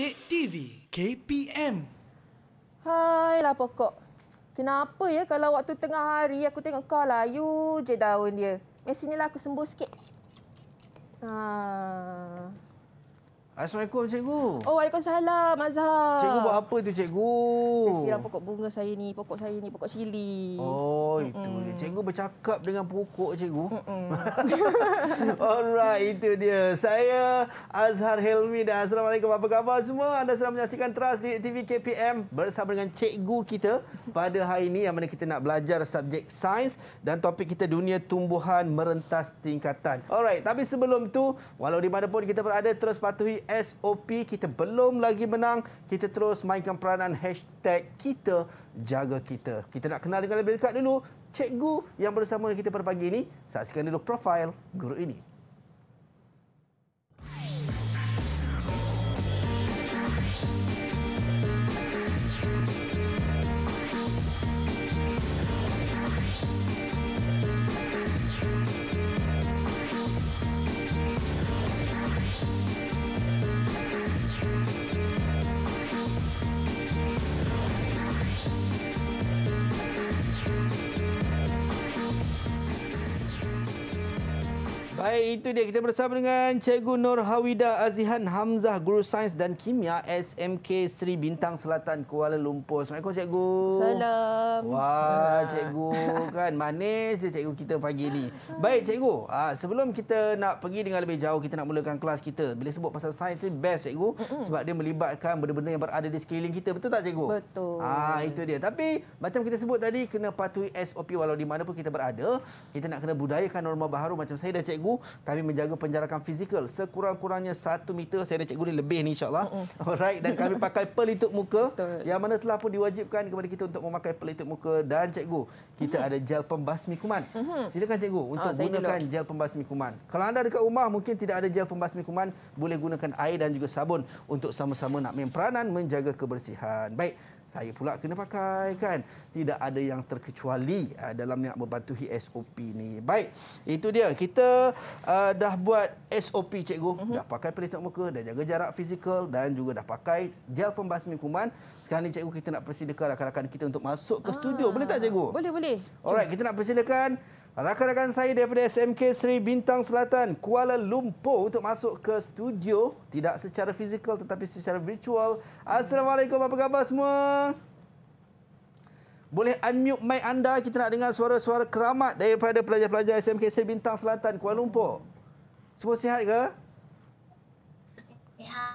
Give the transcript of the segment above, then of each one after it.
Update TV KPM. Hai lah pokok. Kenapa ya kalau waktu tengah hari aku tengok kau layu je daun dia. Mesinilah aku sembuh sikit. Ha. Assalamualaikum cikgu. Oh waalaikumsalam Azhar. Cikgu buat apa tu cikgu? Saya siram pokok bunga saya ni, pokok saya ni, pokok cili. Oh itu mm. dia. Cikgu bercakap dengan pokok cikgu. Alright itu dia. Saya Azhar Helmi dan assalamualaikum apa khabar semua. Anda sedang menyaksikan Trust di TV KPM bersama dengan cikgu kita pada hari ini yang mana kita nak belajar subjek sains dan topik kita dunia tumbuhan merentas tingkatan. Alright tapi sebelum tu walau di mana pun kita berada terus patuhi SOP kita belum lagi menang kita terus mainkan peranan hashtag kita jaga kita kita nak kenal dengan lebih dekat dulu cikgu yang bersama kita pada pagi ini saksikan dulu profil guru ini Baik, itu dia. Kita bersama dengan Cikgu Nur Hawida Azihan Hamzah, Guru Sains dan Kimia SMK Seri Bintang Selatan, Kuala Lumpur. Assalamualaikum, Cikgu. Salam. Wah, Cikgu. kan Manis Cikgu kita pagi ini. Baik, Cikgu. Ah, sebelum kita nak pergi dengan lebih jauh, kita nak mulakan kelas kita. Bila sebut pasal sains, best, Cikgu. Sebab dia melibatkan benda-benda yang berada di sekeliling kita. Betul tak, Cikgu? Betul. Ah, itu dia. Tapi, macam kita sebut tadi, kena patuhi SOP walau di mana pun kita berada. Kita nak kena budayakan norma baharu macam saya dan Cikgu, kami menjaga penjarakan fizikal sekurang-kurangnya satu meter saya dan cikgu ni lebih ni insyaallah uh-uh. alright dan kami pakai pelitup muka Betul. yang mana telah pun diwajibkan kepada kita untuk memakai pelitup muka dan cikgu kita uh-huh. ada gel pembasmi kuman uh-huh. silakan cikgu ah, untuk oh, gunakan gel pembasmi kuman kalau anda dekat rumah mungkin tidak ada gel pembasmi kuman boleh gunakan air dan juga sabun untuk sama-sama nak main peranan menjaga kebersihan baik saya pula kena pakai kan tidak ada yang terkecuali uh, dalam nak mematuhi e SOP ni baik itu dia kita uh, dah buat e SOP cikgu uh-huh. dah pakai pelitup muka dah jaga jarak fizikal dan juga dah pakai gel pembasmi kuman sekarang ni cikgu kita nak persilakan rakan-rakan kita untuk masuk ke ah. studio boleh tak cikgu boleh boleh alright kita nak persilakan Rakan-rakan saya daripada SMK Seri Bintang Selatan, Kuala Lumpur untuk masuk ke studio. Tidak secara fizikal tetapi secara virtual. Assalamualaikum, apa khabar semua? Boleh unmute mic anda, kita nak dengar suara-suara keramat daripada pelajar-pelajar SMK Seri Bintang Selatan, Kuala Lumpur. Semua sihat ke? Sihat.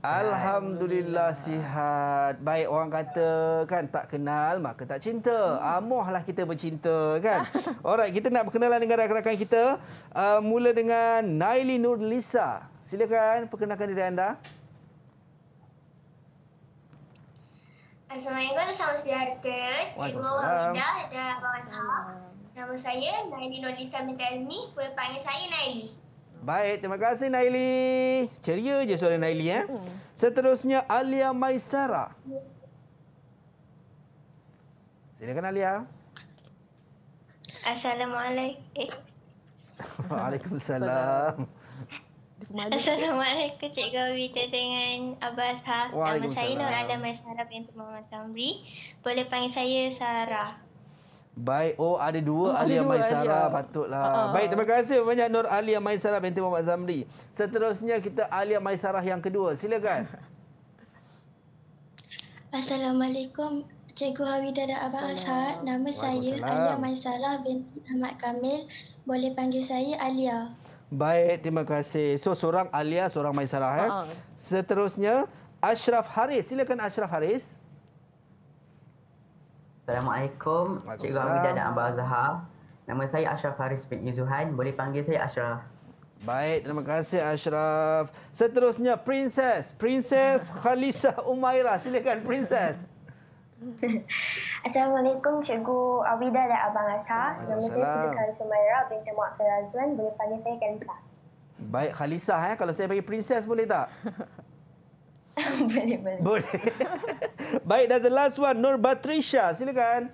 Alhamdulillah sihat. Baik orang kata kan tak kenal maka tak cinta. Hmm. Amohlah kita bercinta kan. Alright, kita nak berkenalan dengan rakan-rakan kita. Uh, mula dengan Naili Nur Lisa. Silakan perkenalkan diri anda. Assalamualaikum, salam sejahtera. Cikgu Wahidah dan Abang Nama saya Naili Nur Lisa Mentalmi. Boleh panggil saya Naili. Baik, terima kasih Naili. Ceria je suara Naili eh. Hmm. Seterusnya Alia Maisara. Sila kenal Alia. Assalamualaikum. Eh. Waalaikumsalam. Assalamualaikum Cikgu Wita dengan Abbas ha. Nama saya Nur Adam Maisara binti Muhammad Samri. Boleh panggil saya Sarah. Baik, oh ada dua oh, Ali Amaisara patutlah. Uh-uh. Baik, terima kasih banyak Nur Ali Amaisara binti Muhammad Zamri. Seterusnya kita Ali Amaisara yang kedua. Silakan. Assalamualaikum Cikgu Hawida dan Abang Ashad. Nama saya Ali Amaisara binti Ahmad Kamil. Boleh panggil saya Alia. Baik, terima kasih. So seorang Alia, seorang Maisarah. Uh-huh. Eh. Ah. Seterusnya Ashraf Haris. Silakan Ashraf Haris. Assalamualaikum Cikgu Hamidah dan Abah Azhar Nama saya Ashraf Haris bin Yuzuhan Boleh panggil saya Ashraf Baik, terima kasih Ashraf Seterusnya, Princess Princess Khalisa Umaira. Silakan, Princess Assalamualaikum Cikgu Awida dan Abang Asa. Nama saya Kali Sumaira binti Muak Ferazuan. Boleh panggil saya Khalisa. Baik Khalisa. Eh? Kalau saya panggil princess boleh tak? boleh, boleh. Boleh. Baik, dan the last one, Nur Patricia. Silakan.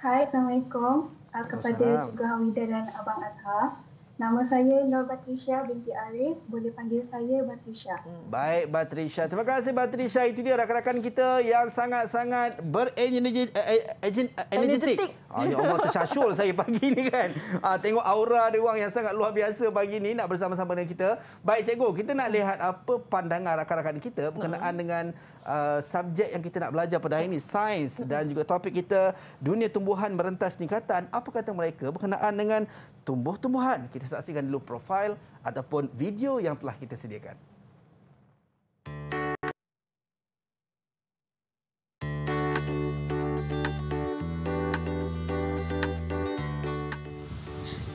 Hai, Assalamualaikum. Ah, kepada juga Hamidah dan Abang Azhar. Nama saya Nur Batrisha binti Arif. Boleh panggil saya Batrisha. Hmm. Baik Batrisha. Terima kasih Batrisha. Itu dia rakan-rakan kita yang sangat-sangat berenergi eh, eh, energetik. Ah, ya Allah tersyasul saya pagi ini kan. Ah, tengok aura dia orang yang sangat luar biasa pagi ini nak bersama-sama dengan kita. Baik cikgu, kita nak lihat apa pandangan rakan-rakan kita berkenaan hmm. dengan uh, subjek yang kita nak belajar pada hari ini. Sains dan juga topik kita dunia tumbuhan merentas tingkatan. Apa kata mereka berkenaan dengan tumbuh-tumbuhan. Kita saksikan dulu profil ataupun video yang telah kita sediakan.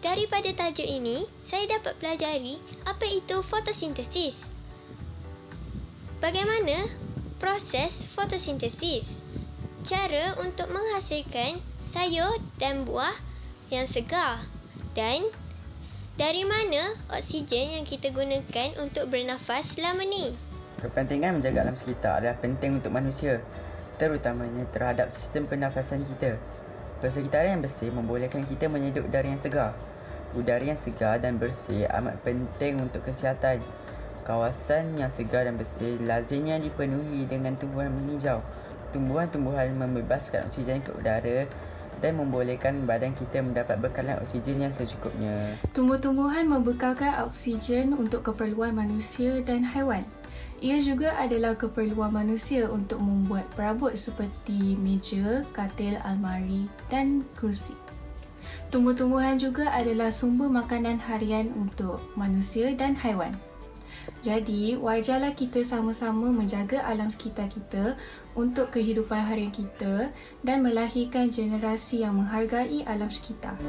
Daripada tajuk ini, saya dapat pelajari apa itu fotosintesis. Bagaimana proses fotosintesis? Cara untuk menghasilkan sayur dan buah yang segar dan dari mana oksigen yang kita gunakan untuk bernafas selama ni? Kepentingan menjaga alam sekitar adalah penting untuk manusia, terutamanya terhadap sistem pernafasan kita. Persekitaran yang bersih membolehkan kita menyedut udara yang segar. Udara yang segar dan bersih amat penting untuk kesihatan. Kawasan yang segar dan bersih lazimnya dipenuhi dengan tumbuhan hijau. Tumbuhan-tumbuhan membebaskan oksigen ke udara dan membolehkan badan kita mendapat bekalan oksigen yang secukupnya. Tumbuh-tumbuhan membekalkan oksigen untuk keperluan manusia dan haiwan. Ia juga adalah keperluan manusia untuk membuat perabot seperti meja, katil, almari dan kerusi. Tumbuh-tumbuhan juga adalah sumber makanan harian untuk manusia dan haiwan. Jadi, wajarlah kita sama-sama menjaga alam sekitar kita untuk kehidupan harian kita dan melahirkan generasi yang menghargai alam sekitar.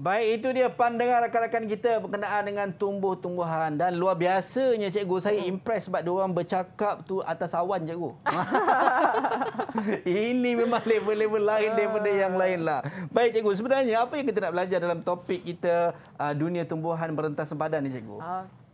Baik itu dia pandangan rakan-rakan kita berkenaan dengan tumbuh-tumbuhan dan luar biasanya cikgu saya hmm. impress sebab dia orang bercakap tu atas awan cikgu. Ini memang level-level lain daripada yang lain lah. Baik cikgu sebenarnya apa yang kita nak belajar dalam topik kita uh, dunia tumbuhan berentas sempadan ni cikgu?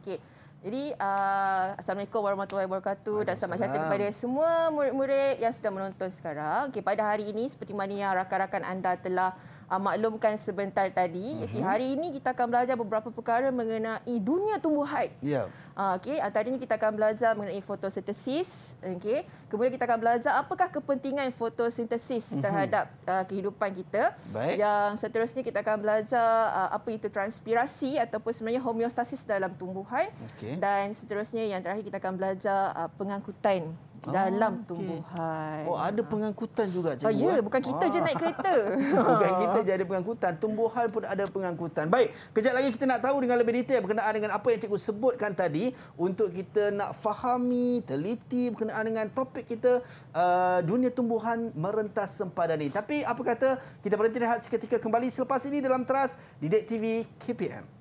Okey. Jadi uh, Assalamualaikum warahmatullahi wabarakatuh dan selamat datang kepada semua murid-murid yang sedang menonton sekarang. Okay, pada hari ini seperti mana yang rakan-rakan anda telah uh, maklumkan sebentar tadi. Uh-huh. Hari ini kita akan belajar beberapa perkara mengenai dunia tumbuhan. Yeah. Uh, ah, okay. Antara ah, ini kita akan belajar mengenai fotosintesis. Okay. Kemudian kita akan belajar apakah kepentingan fotosintesis uh-huh. terhadap uh, kehidupan kita. Baik. Yang seterusnya kita akan belajar uh, apa itu transpirasi ataupun sebenarnya homeostasis dalam tumbuhan. Okay. Dan seterusnya yang terakhir kita akan belajar uh, pengangkutan Ah, dalam okay. tumbuhan. Oh ada ah. pengangkutan juga cikgu. Ah oh, ya, eh? bukan kita ah. je naik kereta. bukan kita je ada pengangkutan, tumbuhan pun ada pengangkutan. Baik, kejap lagi kita nak tahu dengan lebih detail berkenaan dengan apa yang cikgu sebutkan tadi untuk kita nak fahami, teliti berkenaan dengan topik kita uh, dunia tumbuhan merentas sempadan ini. Tapi apa kata kita berhenti rehat seketika kembali selepas ini dalam teras di TV KPM.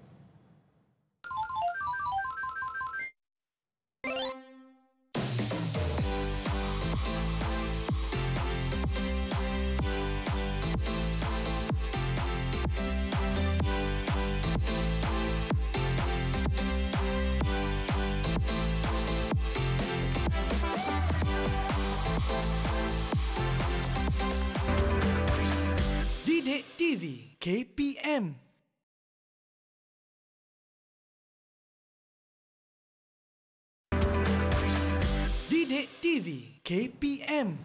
KPM.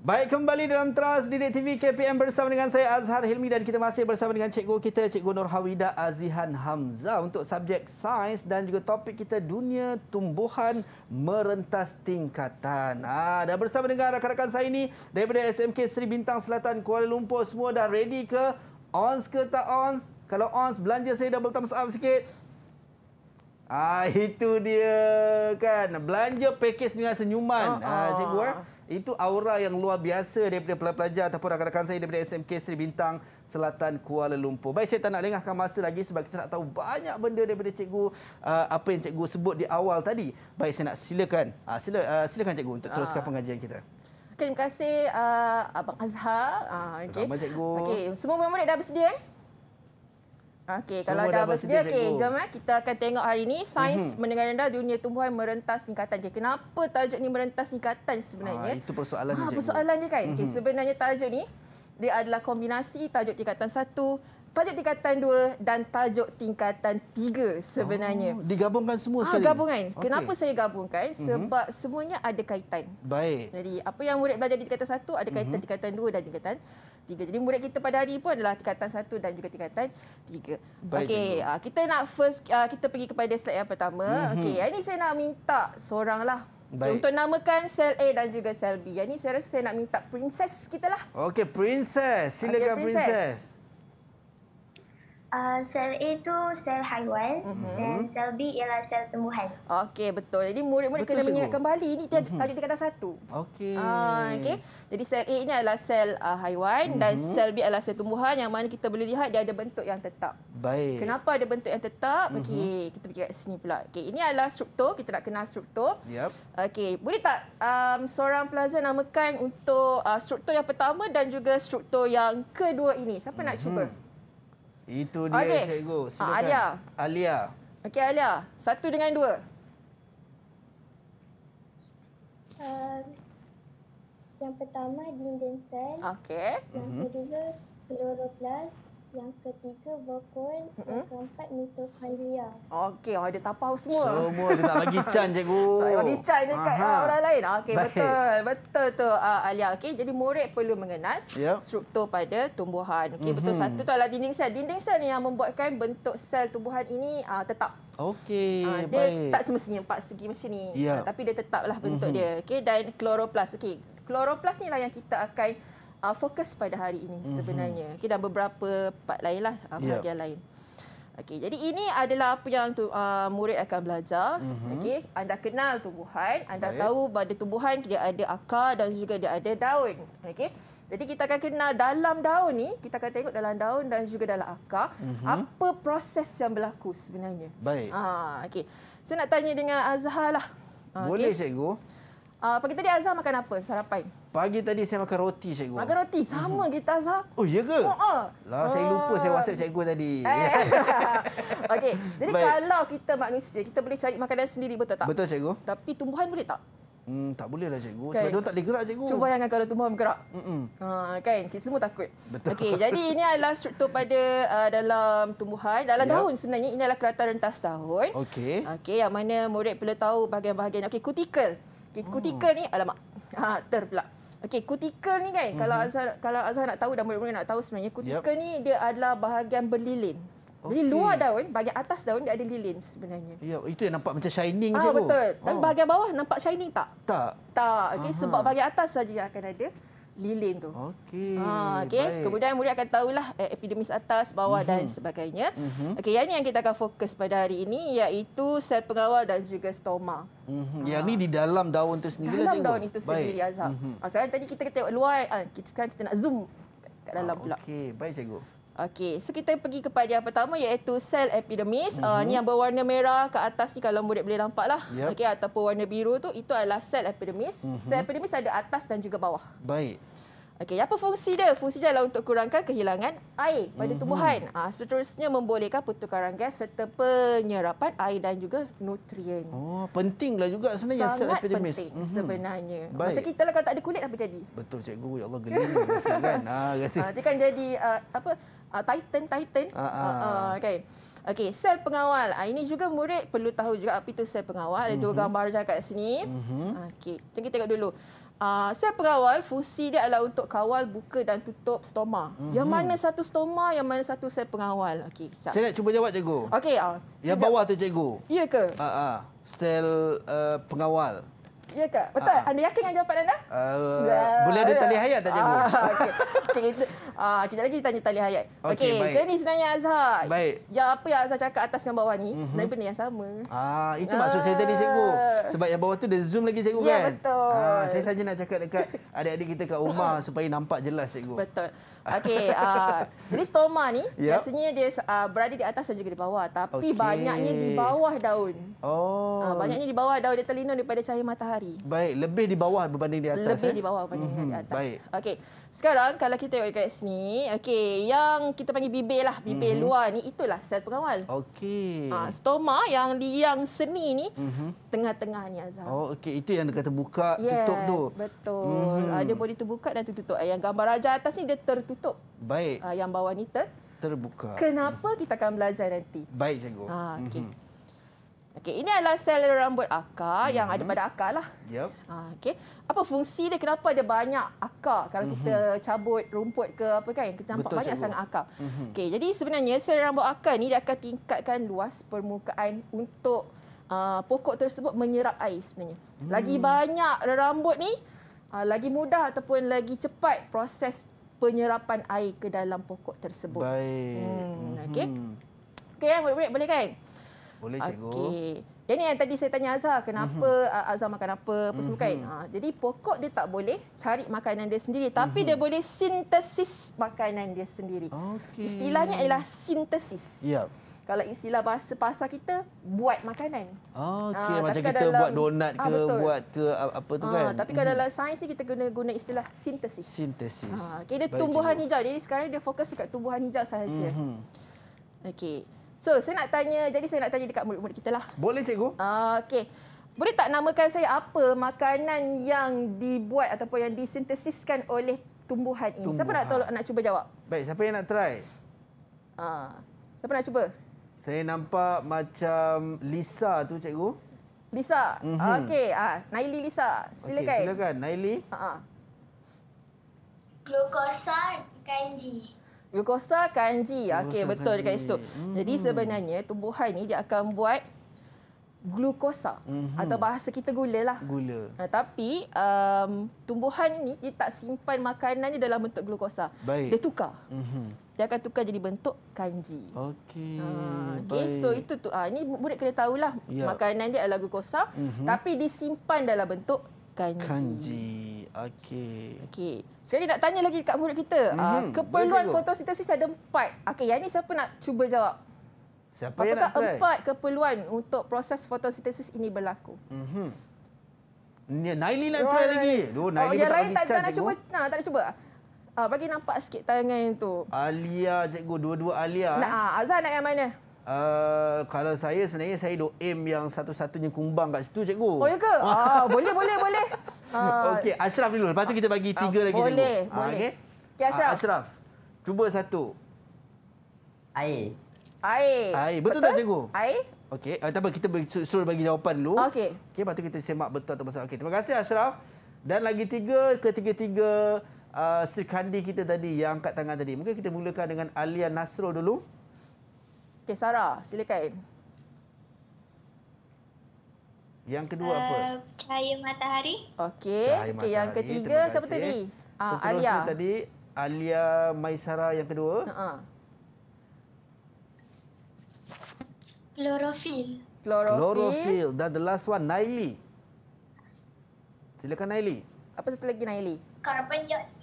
Baik kembali dalam teras Didik TV KPM bersama dengan saya Azhar Hilmi dan kita masih bersama dengan cikgu kita Cikgu Nurhawida Azihan Hamzah untuk subjek sains dan juga topik kita dunia tumbuhan merentas tingkatan. Ah dan bersama dengan rakan-rakan saya ini daripada SMK Seri Bintang Selatan Kuala Lumpur semua dah ready ke ons ke tak ons? Kalau ons belanja saya double thumbs up sikit. Ah itu dia kan belanja pakej dengan senyuman ah, ah, ah. cikgu eh itu aura yang luar biasa daripada pelajar-pelajar ataupun rakan-rakan saya daripada SMK Seri Bintang Selatan Kuala Lumpur. Baik saya tak nak lengahkan masa lagi sebab kita nak tahu banyak benda daripada cikgu ah, apa yang cikgu sebut di awal tadi. Baik saya nak silakan ah, sila, silakan cikgu untuk teruskan pengajian kita. Okay, terima kasih uh, abang Azhar. Okay uh, okey. Okey, semua murid-murid dah bersedia eh? Okey, kalau dah bersedia, okey, jom eh. kita akan tengok hari ini sains mm-hmm. mendengar rendah dunia tumbuhan merentas tingkatan. Okay, kenapa tajuk ini merentas tingkatan sebenarnya? Ah, itu persoalan ah, dia. Persoalan kan. Mm-hmm. Okay, sebenarnya tajuk ni dia adalah kombinasi tajuk tingkatan satu, tajuk tingkatan 2 dan tajuk tingkatan 3 sebenarnya. Oh, digabungkan semua ah, sekali. Ah, gabungan. Okay. Kenapa saya gabungkan? Mhm. Sebab mm-hmm. semuanya ada kaitan. Baik. Jadi apa yang murid belajar di tingkatan 1 ada kaitan mm-hmm. tingkatan 2 dan tingkatan 3. Jadi murid kita pada hari ini pun adalah tingkatan 1 dan juga tingkatan 3. Okey, ah, kita nak first ah, kita pergi kepada slide yang pertama. Mm-hmm. Okey, ini saya nak minta seoranglah Baik. Untuk namakan sel A dan juga sel B. Yang ini saya rasa saya nak minta princess kita lah. Okey, princess. Silakan okay, princess. princess. Uh, sel A itu sel haiwan mm-hmm. dan sel B ialah sel tumbuhan. Okey betul. Jadi murid-murid betul, kena mengingat kembali ini tajuk mm-hmm. dekat atas satu. Okey. Ah okey. Jadi sel A ini adalah sel uh, haiwan mm-hmm. dan mhm. sel B adalah sel tumbuhan yang mana kita boleh lihat dia ada bentuk yang tetap. Baik. Kenapa ada bentuk yang tetap? Mm-hmm. Okey, kita pergi kat sini pula. Okey, ini adalah struktur. Kita nak kenal struktur. Yep. Okey, boleh tak um, seorang pelajar namakan untuk uh, struktur yang pertama dan juga struktur yang kedua ini? Siapa mm-hmm. nak mhm. cuba? Itu dia okay. cikgu. Ah, Silakan. Ha, Alia. Alia. Okey Alia, satu dengan dua. Uh, yang pertama dinding sel. Okey. Yang mhm. kedua mm -hmm. Yang ketiga vokal, mm-hmm. yang keempat mitokondria. Okey, oh, dia tapau semua. Semua dia tak bagi can cikgu. Saya bagi can je kat orang lain. Okey, betul. Betul tu uh, Alia. Okey, jadi murid perlu mengenal yep. Ya. struktur pada tumbuhan. Okey, mm-hmm. betul mhm. satu tu adalah dinding sel. Dinding sel ni yang membuatkan bentuk sel tumbuhan ini uh, tetap. Okey, uh, baik. Dia tak semestinya empat segi macam ni. Yep. Ya. Uh, tapi dia tetaplah bentuk mm-hmm. dia. Okey, dan kloroplas. Okey, kloroplas ni lah yang kita akan uh, fokus pada hari ini mm-hmm. sebenarnya. Okey dan beberapa part lainlah uh, ya. bahagian yeah. lain. Okey jadi ini adalah apa yang tu uh, murid akan belajar. Mm-hmm. Okey anda kenal tumbuhan, anda Baik. tahu pada tumbuhan dia ada akar dan juga dia ada daun. Okey. Jadi kita akan kenal dalam daun ni, kita akan tengok dalam daun dan juga dalam akar mm-hmm. apa proses yang berlaku sebenarnya. Baik. Ha okey. Saya nak tanya dengan Azhar lah. Ah, Boleh okay. cikgu. Ah uh, pagi tadi Azhar makan apa sarapan? Pagi tadi saya makan roti cikgu. Makan roti sama kita hmm. Azhar. Oh iya ke? Lah saya lupa saya ah. WhatsApp cikgu tadi. Eh. Okey. Jadi Baik. kalau kita manusia kita boleh cari makanan sendiri betul tak? Betul cikgu. Tapi tumbuhan boleh tak? Hmm tak boleh lah cikgu. Okay. Sebab dia tak boleh gerak cikgu. Cuba jangan kalau tumbuhan bergerak. Hmm. Ha kan kita semua takut. Betul. Okey jadi ini adalah struktur pada uh, dalam tumbuhan dalam yep. Ya. daun sebenarnya ini adalah kerata rentas daun. Okey. Okey yang mana murid perlu tahu bahagian-bahagian. Okey kutikel. Okay, kutikel oh. ni alamak. Ha terpelak. Okey, kutikel ni kan mm-hmm. kalau mhm. Azhar kalau Azhar nak tahu dan murid-murid nak tahu sebenarnya kutikel yep. ni dia adalah bahagian berlilin. Okay. Jadi luar daun, bahagian atas daun dia ada lilin sebenarnya. Ya, itu yang nampak macam shining ah, je. Ah betul. Oh. Dan bahagian bawah nampak shining tak? Tak. Tak. Okey, sebab bahagian atas saja yang akan ada lilin tu. Okey. Ha, okay. Kemudian murid akan tahulah eh, epidermis atas, bawah mm -hmm. dan mhm. sebagainya. Mm -hmm. Okey, yang ini yang kita akan fokus pada hari ini iaitu sel pengawal dan juga stoma. Mm -hmm. Yang ini di dalam daun tu sendiri. Dalam daun itu sendiri, Azhar. Mm -hmm. ha, sekarang tadi kita tengok luar, ha, ah, kita, sekarang kita nak zoom kat dalam ha, okay. pula. Okey, baik cikgu. Okey, so kita pergi kepada yang pertama iaitu sel epidermis. Mm-hmm. Uh, mhm. ni yang berwarna merah ke atas ni kalau murid boleh nampak lah. Yep. Okey, ataupun warna biru tu, itu adalah sel epidermis. Mm-hmm. Sel epidermis ada atas dan juga bawah. Baik. Okey, apa fungsi dia? Fungsi dia adalah untuk kurangkan kehilangan air pada mhm. tumbuhan. Mm-hmm. Ha, seterusnya membolehkan pertukaran gas serta penyerapan air dan juga nutrien. Oh, pentinglah juga sebenarnya Sangat sel epidermis. Sangat penting mm-hmm. sebenarnya. Baik. Macam kita lah kalau tak ada kulit apa jadi? Betul cikgu, ya Allah geli rasa kan. Ha, rasa. Ha, dia kan jadi uh, apa? uh, Titan Titan okey uh, ah, uh. Ah. uh, okey okay. sel pengawal uh, ini juga murid perlu tahu juga apa itu sel pengawal ada dua mhm. gambar dah kat sini uh-huh. Mhm. okey jom kita tengok dulu Uh, sel pengawal fungsi dia adalah untuk kawal buka dan tutup stoma. Mhm. Yang mana satu stoma, yang mana satu sel pengawal? Okey. Saya nak cuba jawab cikgu. Okey. Uh, yang bawah tu cikgu. Iya ke? Ha uh, Sel eh, pengawal. Ya ke? Betul? Uh, anda yakin dengan jawapan anda? Uh, boleh ada tali hayat tak cikgu? Ah, okey. Okey, kita ah, lagi tanya tali hayat. Okey, okay, jenis nanya Azhar. Baik. ya apa yang Azhar cakap atas dan bawah ni, mm-hmm. sebenarnya benda yang sama. Ah, itu uh. maksud saya tadi cikgu. Sebab yang bawah tu dia zoom lagi cikgu ya, kan? Ya, betul. Ah, saya saja nak cakap dekat adik-adik kita kat rumah supaya nampak jelas cikgu. Betul. Okey, uh, jadi stoma ni yep. biasanya dia uh, berada di atas dan juga di bawah. Tapi okay. banyaknya di bawah daun. Oh. Uh, banyaknya di bawah daun dia terlindung daripada cahaya matahari hari. Baik, lebih di bawah berbanding di atas. Lebih eh? di bawah berbanding mm-hmm. di mhm, atas. Baik. Okey. Sekarang kalau kita tengok dekat sini, okey, yang kita panggil bibir lah, bibir mm-hmm. luar ni itulah sel pengawal. Okey. Ah, stoma yang liang seni ni mm-hmm. tengah-tengah ni Azam. Oh, okey, itu yang dekat terbuka, yes, tutup tu. betul. Mm-hmm. Ha, dia boleh terbuka dan tertutup. Yang gambar raja atas ni dia tertutup. Baik. Ha, yang bawah ni ter terbuka. Kenapa kita akan belajar nanti? Baik, cikgu. Ah, okey. Mm-hmm. Okey, ini adalah sel rambut akar hmm yang ada mhm. pada akar lah. Yep. Ha, ah, Okey, apa fungsi dia? Kenapa ada banyak akar? Kalau mhm. kita mm-hmm. cabut rumput ke apa kan, kita nampak Betul, banyak cikgu. sangat akar. Mm-hmm. Okey, jadi sebenarnya sel rambut akar ni dia akan tingkatkan luas permukaan untuk uh, pokok tersebut menyerap air sebenarnya. Mm. Lagi banyak rambut ni, uh, lagi mudah ataupun lagi cepat proses penyerapan air ke dalam pokok tersebut. Baik. Hmm. Okey. Mhm. Okey, boleh boleh kan? Boleh cikgu. Okey. Yang ni yang tadi saya tanya Azhar, kenapa mm -hmm. Azhar makan apa, apa semua kan? Mm -hmm. ha, jadi pokok dia tak boleh cari makanan dia sendiri, tapi mm -hmm. dia boleh sintesis makanan dia sendiri. Okay. Istilahnya ialah sintesis. Yep. Ya. Kalau istilah bahasa pasar kita, buat makanan. Okay. Ha, Macam kita dalam, buat donat ha, ke, ha, buat ke apa tu ha, kan? Tapi kalau mhm. dalam sains ni, kita guna, guna istilah sintesis. Sintesis. Ha, okay, dia Baik tumbuhan cikgu. hijau, jadi sekarang dia fokus dekat tumbuhan hijau sahaja. Mm -hmm. Okey. So saya nak tanya, jadi saya nak tanya dekat murid-murid kita lah. Boleh cikgu. Uh, ah, okay. Boleh tak namakan saya apa makanan yang dibuat ataupun yang disintesiskan oleh tumbuhan ini? Tumbuhan. Siapa nak tolong nak cuba jawab? Baik, siapa yang nak try? Uh, siapa nak cuba? Saya nampak macam Lisa tu cikgu. Lisa. Mm -hmm. Okey, ah uh, Naili Lisa. Silakan. Okay, silakan Naili. Ha Uh -huh. Ah. Glukosa kanji. Glukosa kanji. Okey betul dekat situ. Hmm. Jadi sebenarnya tumbuhan ni dia akan buat glukosa hmm. atau bahasa kita gula lah. Gula. Ha, tapi um, tumbuhan ni dia tak simpan makanannya dalam bentuk glukosa. Baik. Dia tukar. Hmm. Dia akan tukar jadi bentuk kanji. Okey. Ha, okay. So itu tu. Ha, ini murid kena tahulah. Ya. Makanan dia adalah glukosa. Mm-hmm. Tapi disimpan dalam bentuk kanji. Kanji. Okey. Okey. Sekali nak tanya lagi dekat murid kita. Mm-hmm. Uh, keperluan fotosintesis ada empat. Okey, yang ni siapa nak cuba jawab? Siapa Apakah yang nak try? empat keperluan untuk proses fotosintesis ini berlaku? Mm-hmm. Naili nak try lagi. Oh, oh, yang lain tak, tak nak cuba. Nah, tak nak cuba. Ah, bagi nampak sikit tangan itu. Alia, cikgu. Dua-dua Alia. Eh. Nah, eh. Azhar nak yang mana? Uh, kalau saya sebenarnya saya dok aim yang satu-satunya kumbang kat situ cikgu. Oh ya ke? Ah, boleh boleh boleh. Uh, Okey, Ashraf dulu. Lepas tu kita bagi ah, tiga uh, lagi boleh, cikgu. Ah, boleh, boleh. Uh, Okey. Okay, Ashraf. Uh, Ashraf. Cuba satu. Air. Air. Air. Betul, betul? tak cikgu? Air. Okey, uh, tak apa kita suruh bagi jawapan dulu. Okey. Okey, lepas tu kita semak betul atau salah. Okey, terima kasih Ashraf. Dan lagi tiga, ketiga-tiga uh, Sri kita tadi yang angkat tangan tadi. Mungkin kita mulakan dengan Alia Nasrul dulu. Okay, Sarah, silakan. Yang kedua apa? Eh, cahaya matahari. Okey. Okey, yang ketiga siapa tadi? Ah, uh, Alia. tadi Alia Maisara yang kedua. Ha. Klorofil. Klorofil. Klorofil. Dan the last one, Naili. Silakan Naili. Apa satu lagi Naili? Karbon dioksida.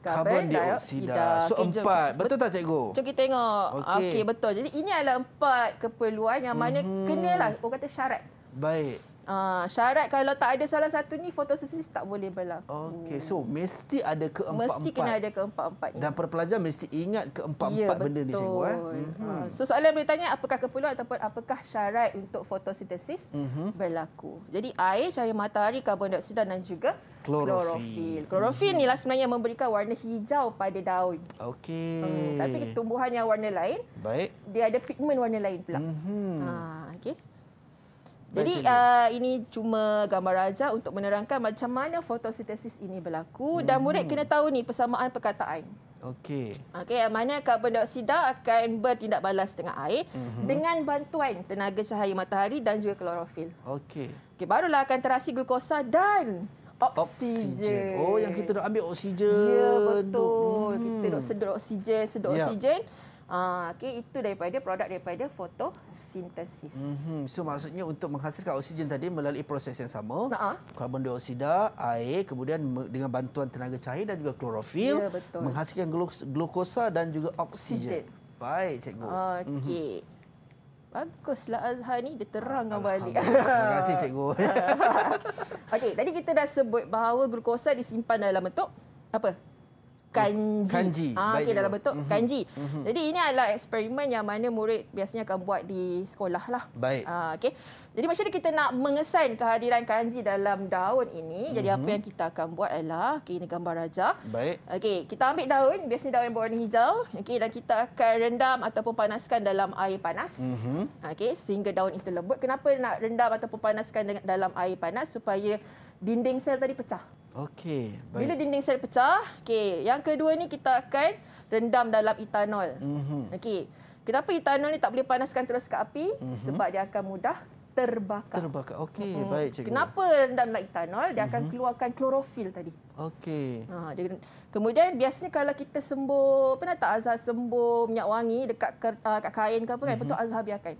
Karbon dioksida. So okay, empat. Betul tak cikgu? Jom kita tengok. Okey okay, betul. Jadi ini adalah empat keperluan yang mana mm -hmm. kenalah orang kata syarat. Baik. Ah, syarat kalau tak ada salah satu ni fotosintesis tak boleh berlaku. Okey, so mesti ada keempat-empat. Mesti kena ada keempat-empat. Dan para pelajar mesti ingat keempat-empat ya, benda ni semua. Eh. Mhm. Ah, so soalan yang boleh tanya, apakah keperluan ataupun apakah syarat untuk fotosintesis uh-huh. berlaku? Jadi air, cahaya matahari, karbon dioksida dan juga klorofil. Klorofil uh-huh. Mhm. inilah sebenarnya memberikan warna hijau pada daun. Okey. Hmm, tapi tumbuhan yang warna lain, Baik. dia ada pigmen warna lain pula. Uh-huh. Ah, ha, okay. Jadi uh, ini cuma gambar aja untuk menerangkan macam mana fotosintesis ini berlaku hmm. dan murid kena tahu ni persamaan perkataan. Okey. Okey, yang mana karbon dioksida akan bertindak balas dengan air hmm. dengan bantuan tenaga cahaya matahari dan juga klorofil. Okey. Okey, barulah akan terasi glukosa dan Oksigen. Oh, yang kita nak ambil oksigen. Ya, betul. Hmm. Kita nak sedut oksigen, sedut ya. oksigen. Ah, okay, itu daripada produk daripada fotosintesis. Mm-hmm. So maksudnya untuk menghasilkan oksigen tadi melalui proses yang sama, uh-huh. karbon dioksida, air, kemudian dengan bantuan tenaga cahaya dan juga klorofil yeah, ya, menghasilkan glukosa dan juga oksigen. oksigen. Baik, cikgu. Mhm. Okey. Mm-hmm. Baguslah Azhar ni, dia terangkan balik. Terima kasih, cikgu. Okey, tadi kita dah sebut bahawa glukosa disimpan dalam bentuk apa? kanji. kanji. Ha, okey dalam bentuk mm -hmm. kanji. Mm -hmm. Jadi ini adalah eksperimen yang mana murid biasanya akan buat di sekolah lah. Baik. Ha, okey. Jadi macam mana kita nak mengesan kehadiran kanji dalam daun ini? Jadi mm -hmm. apa mhm. yang kita akan buat ialah okey ini gambar raja. Baik. Okay. kita ambil daun, biasanya daun yang berwarna hijau. Okay, dan kita akan rendam ataupun panaskan dalam air panas. Mm -hmm. Okey, sehingga daun itu lembut. Kenapa nak rendam ataupun panaskan dalam air panas supaya dinding sel tadi pecah. Okey, baik. Bila dinding sel pecah, okey, yang kedua ni kita akan rendam dalam etanol. mm Okey. Kenapa etanol ni tak boleh panaskan terus ke api? Mm-hmm. Sebab dia akan mudah terbakar. Terbakar. Okey, mm-hmm. baik cikgu. Kenapa rendam dalam etanol? Dia mm-hmm. akan mhm. keluarkan klorofil tadi. Okey. Ha, dia... kemudian biasanya kalau kita sembur, pernah tak azhar sembur minyak wangi dekat kertas ah, kat kain ke apa kan? Mm-hmm. Betul azhar biarkan.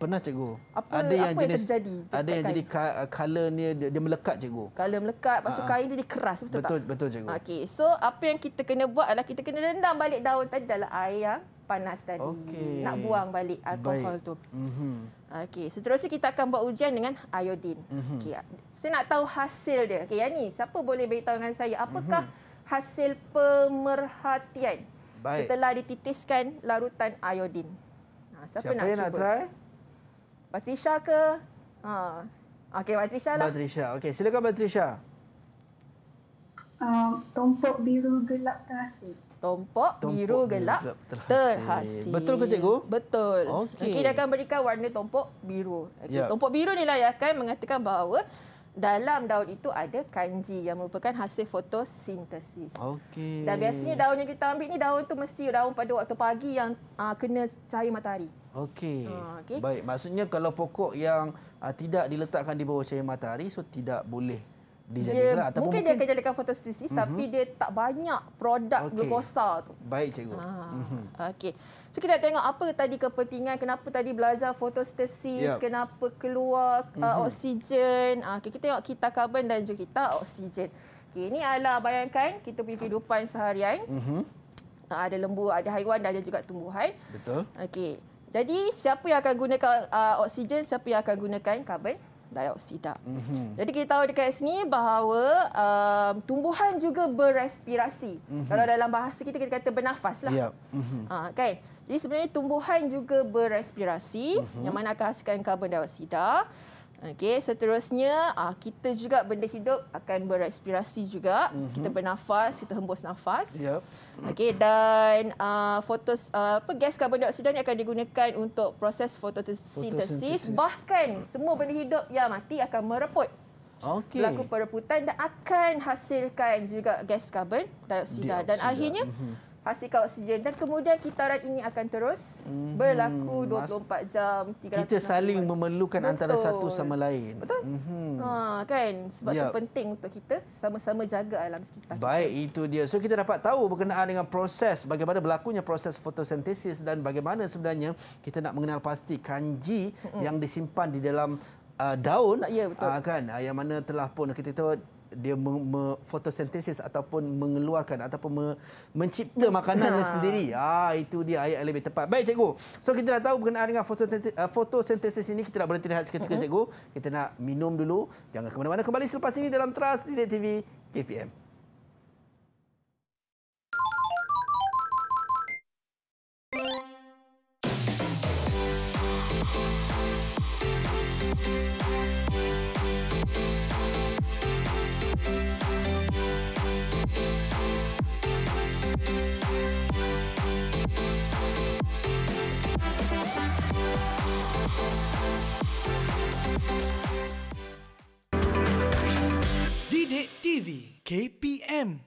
Pernah cikgu. Apa, ada yang apa jenis, yang terjadi? Ada yang kain. jadi uh, colournya dia, dia melekat cikgu. Colour melekat, lepas ah, ah. kain jadi keras betul, betul tak? Betul cikgu. Okey, so apa yang kita kena buat adalah kita kena rendam balik daun tadi dalam air yang panas tadi. Okay. Nak buang balik alkohol Baik. tu. Mm Okey, seterusnya kita akan buat ujian dengan iodin. Mm -hmm. okay. Saya nak tahu hasil dia. Okay, Yani, siapa boleh beritahu dengan saya apakah mm -hmm. hasil pemerhatian Baik. setelah dititiskan larutan iodine? Ha, siapa, siapa nak cuba? Nak Patricia ke? Ha. Okey, Patricia lah. Patricia. Okey, silakan Patricia. Uh, ah, tompok biru gelap terasi. Tompok, tompok biru gelap, gelap terhasil. Betul ke cikgu? Betul. Okey. Okay, dia akan berikan warna tompok biru. Okay, yep. Ya. Tompok biru ni lah ya kan mengatakan bahawa dalam daun itu ada kanji yang merupakan hasil fotosintesis. Okay. Dan biasanya daun yang kita ambil ni daun tu mesti daun pada waktu pagi yang uh, kena cahaya matahari. Okey. Ha, ah, okay. Baik, maksudnya kalau pokok yang uh, tidak diletakkan di bawah cahaya matahari so tidak boleh dijadikanlah ataupun mungkin dia akan jadikan fotosintesis uh-huh. tapi mhm. dia tak banyak produk okay. glukosa tu. Baik cikgu. uh Okey. So kita tengok apa tadi kepentingan kenapa tadi belajar fotosintesis, yep. Ya. kenapa keluar uh-huh. oksigen. Uh, okay. kita tengok kita karbon dan juga kita oksigen. Okey, ini adalah bayangkan kita punya kehidupan seharian. Uh-huh. Ada lembu, ada haiwan dan ada juga tumbuhan. Betul. Okey. Jadi siapa yang akan gunakan uh, oksigen, siapa yang akan gunakan karbon dioksida. Mm-hmm. Jadi kita tahu dekat sini bahawa um, tumbuhan juga berrespirasi. Mm-hmm. Kalau dalam bahasa kita kita kata bernafaslah. Ya. Yep. Mm-hmm. Uh, ah, kan? Jadi sebenarnya tumbuhan juga berrespirasi mm-hmm. yang mana akan hasilkan karbon dioksida. Okey, seterusnya uh, kita juga benda hidup akan berrespirasi juga. Mm-hmm. Kita bernafas, kita hembus nafas. Yep. Okey, dan uh, ah, fotos uh, ah, apa gas karbon dioksida ni akan digunakan untuk proses fotosintesis. Bahkan semua benda hidup yang mati akan mereput. Okey. Berlaku pereputan dan akan hasilkan juga gas karbon dioksida, dioksida. dan akhirnya mm-hmm hasilkan oksigen dan kemudian kitaran ini akan terus hmm berlaku 24 Mas- jam. Kita saling memerlukan Betul. antara satu sama lain. Betul. Mm-hmm. Ha, kan? Sebab ya. itu penting untuk kita sama-sama jaga alam sekitar. Baik, kita. itu dia. So kita dapat tahu berkenaan dengan proses bagaimana berlakunya proses fotosintesis dan bagaimana sebenarnya kita nak mengenal pasti kanji hmm yang disimpan di dalam uh, daun. Ya, betul. Uh, kan? Uh, yang mana telah pun kita tahu dia me- me- fotosintesis ataupun mengeluarkan ataupun me- mencipta makanan ha. sendiri. Ah itu dia ayat yang lebih tepat. Baik cikgu. So kita dah tahu berkenaan dengan fotosintesis, uh, eh, fotosintesis ini kita nak berhenti rehat seketika uh-huh. cikgu. Kita nak minum dulu. Jangan ke mana-mana kembali selepas ini dalam Trust Direct TV KPM. KPM.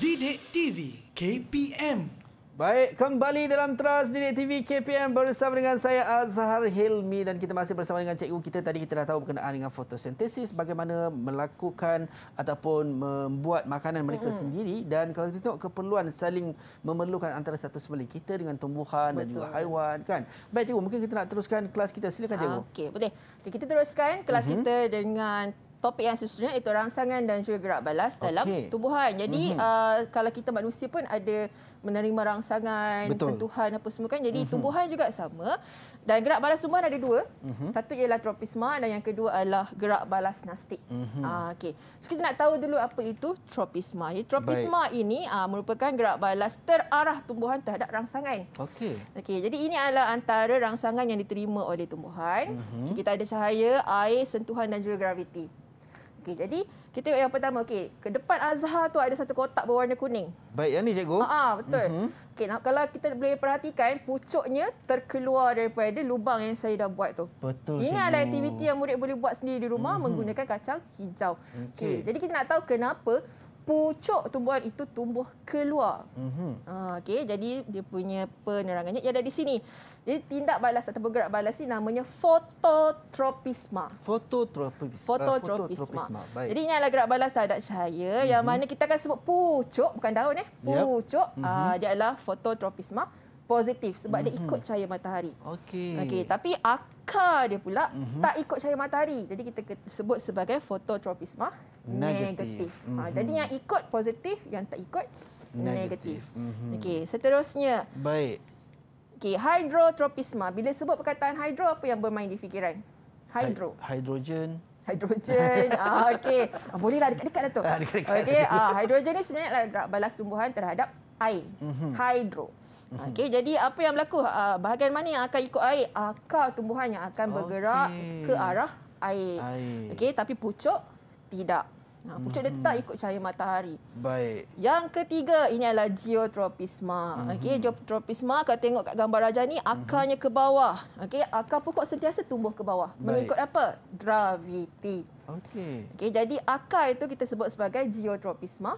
Didik TV KPM. Baik, kembali dalam Trans Direct TV KPM bersama dengan saya Azhar Hilmi dan kita masih bersama dengan cikgu kita tadi kita dah tahu berkenaan dengan fotosintesis bagaimana melakukan ataupun membuat makanan mereka hmm sendiri dan kalau kita tengok keperluan saling memerlukan antara satu sama lain kita dengan tumbuhan betul. dan juga haiwan kan. Baik cikgu, mungkin kita nak teruskan kelas kita. Silakan cikgu. Okey, boleh. Okay, kita teruskan kelas hmm kita dengan topik yang seterusnya itu rangsangan dan juga gerak balas dalam okay. tumbuhan. Jadi mm-hmm. uh, kalau kita manusia pun ada menerima rangsangan, Betul. sentuhan apa semua kan. Jadi uh-huh. tumbuhan juga sama. Dan gerak balas semua ada dua. Uh-huh. Satu ialah tropisma dan yang kedua adalah gerak balas nastik. Uh-huh. Okey. So kita nak tahu dulu apa itu tropisma. Jadi, tropisma Baik. ini aa, ah, merupakan gerak balas terarah tumbuhan terhadap rangsangan. okay okay jadi ini adalah antara rangsangan yang diterima oleh tumbuhan. Uh-huh. Okay, kita ada cahaya, air, sentuhan dan juga graviti. okay jadi kita tengok yang pertama. Okey, ke depan Azhar tu ada satu kotak berwarna kuning. Baik yang ni cikgu. Ha, betul. Mm -hmm. Okey, kalau kita boleh perhatikan pucuknya terkeluar daripada lubang yang saya dah buat tu. Betul Ini cikgu. adalah aktiviti yang murid boleh buat sendiri di rumah mm -hmm. menggunakan kacang hijau. Okey, okay. jadi kita nak tahu kenapa pucuk tumbuhan itu tumbuh keluar. Mm-hmm. Uh, okay, jadi dia punya penerangannya ia ada di sini. Jadi tindak balas atau bergerak balas ini namanya fototropisma. Ah, fototropisma. Fototropisma. Baik. Jadi ini adalah gerak balas terhadap cahaya mm-hmm. yang mhm. mana kita akan sebut pucuk, bukan daun. Eh. Pucuk yep. Ah, mm-hmm. uh, dia adalah fototropisma positif sebab mm-hmm. dia mhm. ikut cahaya matahari. Okey. Okey, tapi ak car dia pula mm-hmm. tak ikut cahaya matahari. Jadi kita sebut sebagai fototropisma negatif. Mm-hmm. jadi yang ikut positif, yang tak ikut negatif. negatif. Mm-hmm. Okey, seterusnya. Baik. Okey, hidrotropisma. Bila sebut perkataan hidro, apa yang bermain di fikiran? Hidro. Hi- hidrogen. Hidrogen. ah, okey. Ah, bolehlah dekat-dekat dah tu. Ah, dekat-dekat. Okey, ah, hidrogen ni sebenarnya adalah balas tumbuhan terhadap air. Mm-hmm. Hidro. Okey, jadi apa yang berlaku? Ah, bahagian mana yang akan ikut air? Akar tumbuhan yang akan bergerak ke arah air. air. Okey, tapi pucuk tidak. Nah, ha, pucuk hmm. dia tetap hmm. ikut cahaya matahari. Baik. Yang ketiga ini adalah geotropisma. Hmm. Okey, geotropisma kalau tengok kat gambar raja ni akarnya ke bawah. Okay, akar pokok sentiasa tumbuh ke bawah Baik. mengikut apa? Graviti. Okay. Okay, jadi akar itu kita sebut sebagai geotropisma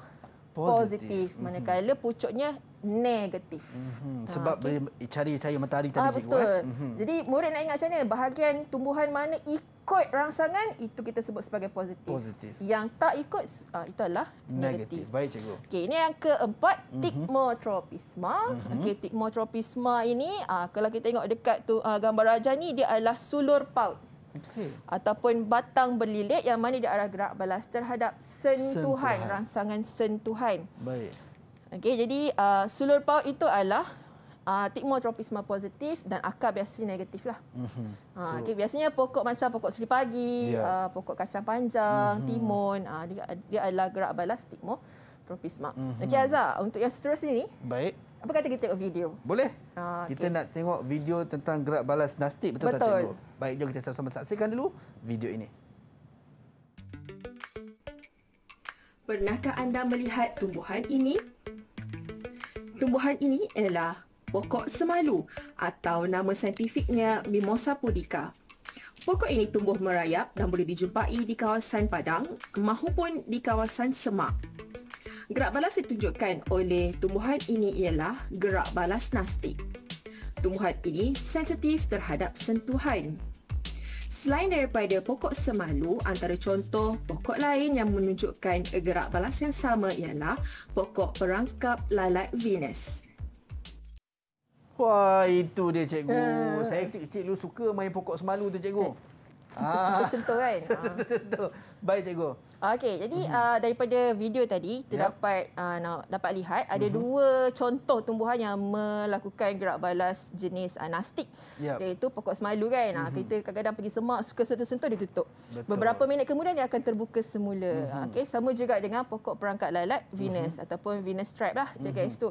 positif manakala mhm. pucuknya negatif. Mm-hmm. Sebab ha, okay. cari cahaya matahari tadi ha, cikgu. Betul. Eh? Mm-hmm. Jadi murid nak ingat macam mana bahagian tumbuhan mana ikut rangsangan itu kita sebut sebagai positif. positif. Yang tak ikut uh, itu adalah negatif. negatif. Baik cikgu. Okey, ini yang keempat mm-hmm. tigmotropisma. Mm-hmm. Okey, tigmotropisma ini uh, kalau kita tengok dekat tu uh, gambar raja ni dia adalah sulur paut okay. ataupun batang berlilit yang mana dia arah gerak balas terhadap sentuhan, sentuhan. rangsangan sentuhan. Baik. Okey, jadi uh, sulur paut itu adalah uh, tikmotropisma positif dan akar biasa negatif lah. Mm-hmm. So, okay, biasanya pokok macam pokok suri pagi, yeah. uh, pokok kacang panjang, mm-hmm. timun, uh, dia, dia adalah gerak balas tikmotropisma. Mm-hmm. Okey Azhar, untuk yang seterusnya ini? Baik. Apa kata kita tengok video? Boleh. Uh, ah, okay. Kita nak tengok video tentang gerak balas nastik betul, betul. tak cikgu? Baik, jom kita sama-sama saksikan dulu video ini. Pernahkah anda melihat tumbuhan ini? Tumbuhan ini ialah pokok semalu atau nama saintifiknya Mimosa pudica. Pokok ini tumbuh merayap dan boleh dijumpai di kawasan padang mahupun di kawasan semak. Gerak balas ditunjukkan oleh tumbuhan ini ialah gerak balas nastik. Tumbuhan ini sensitif terhadap sentuhan. Selain daripada pokok semalu, antara contoh pokok lain yang menunjukkan gerak balas yang sama ialah pokok perangkap lalat Venus. Wah, itu dia cikgu. Uh. Saya kecil-kecil dulu suka main pokok semalu tu cikgu. Sentuh-sentuh kan? Ha. Sentuh-sentuh. Baik cikgu. Okey, jadi mm-hmm. uh, daripada video tadi terdapat ya. yeah. uh, dapat lihat ada mm-hmm. dua contoh tumbuhan yang melakukan gerak balas jenis uh, nastik. Yeah. Iaitu pokok semalu kan. Mm-hmm. kita kadang-kadang pergi semak suka satu sentuh dia tutup. Betul. Beberapa minit kemudian dia akan terbuka semula. Mm-hmm. Okey, sama juga dengan pokok perangkat lalat mhm. Venus mm-hmm. ataupun Venus trap lah dekat mm-hmm. situ.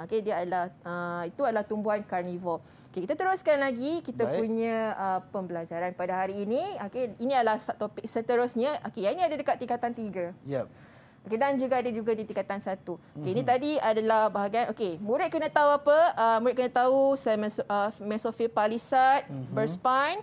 Okey dia adalah uh, itu adalah tumbuhan karnivor. Okey kita teruskan lagi kita Baik. punya uh, pembelajaran pada hari ini. Okey ini adalah topik seterusnya. Okey yang ini ada dekat tingkatan 3. Ya. Yep. Okey dan juga ada juga di tingkatan satu. Okey mm-hmm. ini mhm. tadi adalah bahagian okey murid kena tahu apa? Uh, murid kena tahu sel mesofil uh, palisade, mm-hmm. berspine.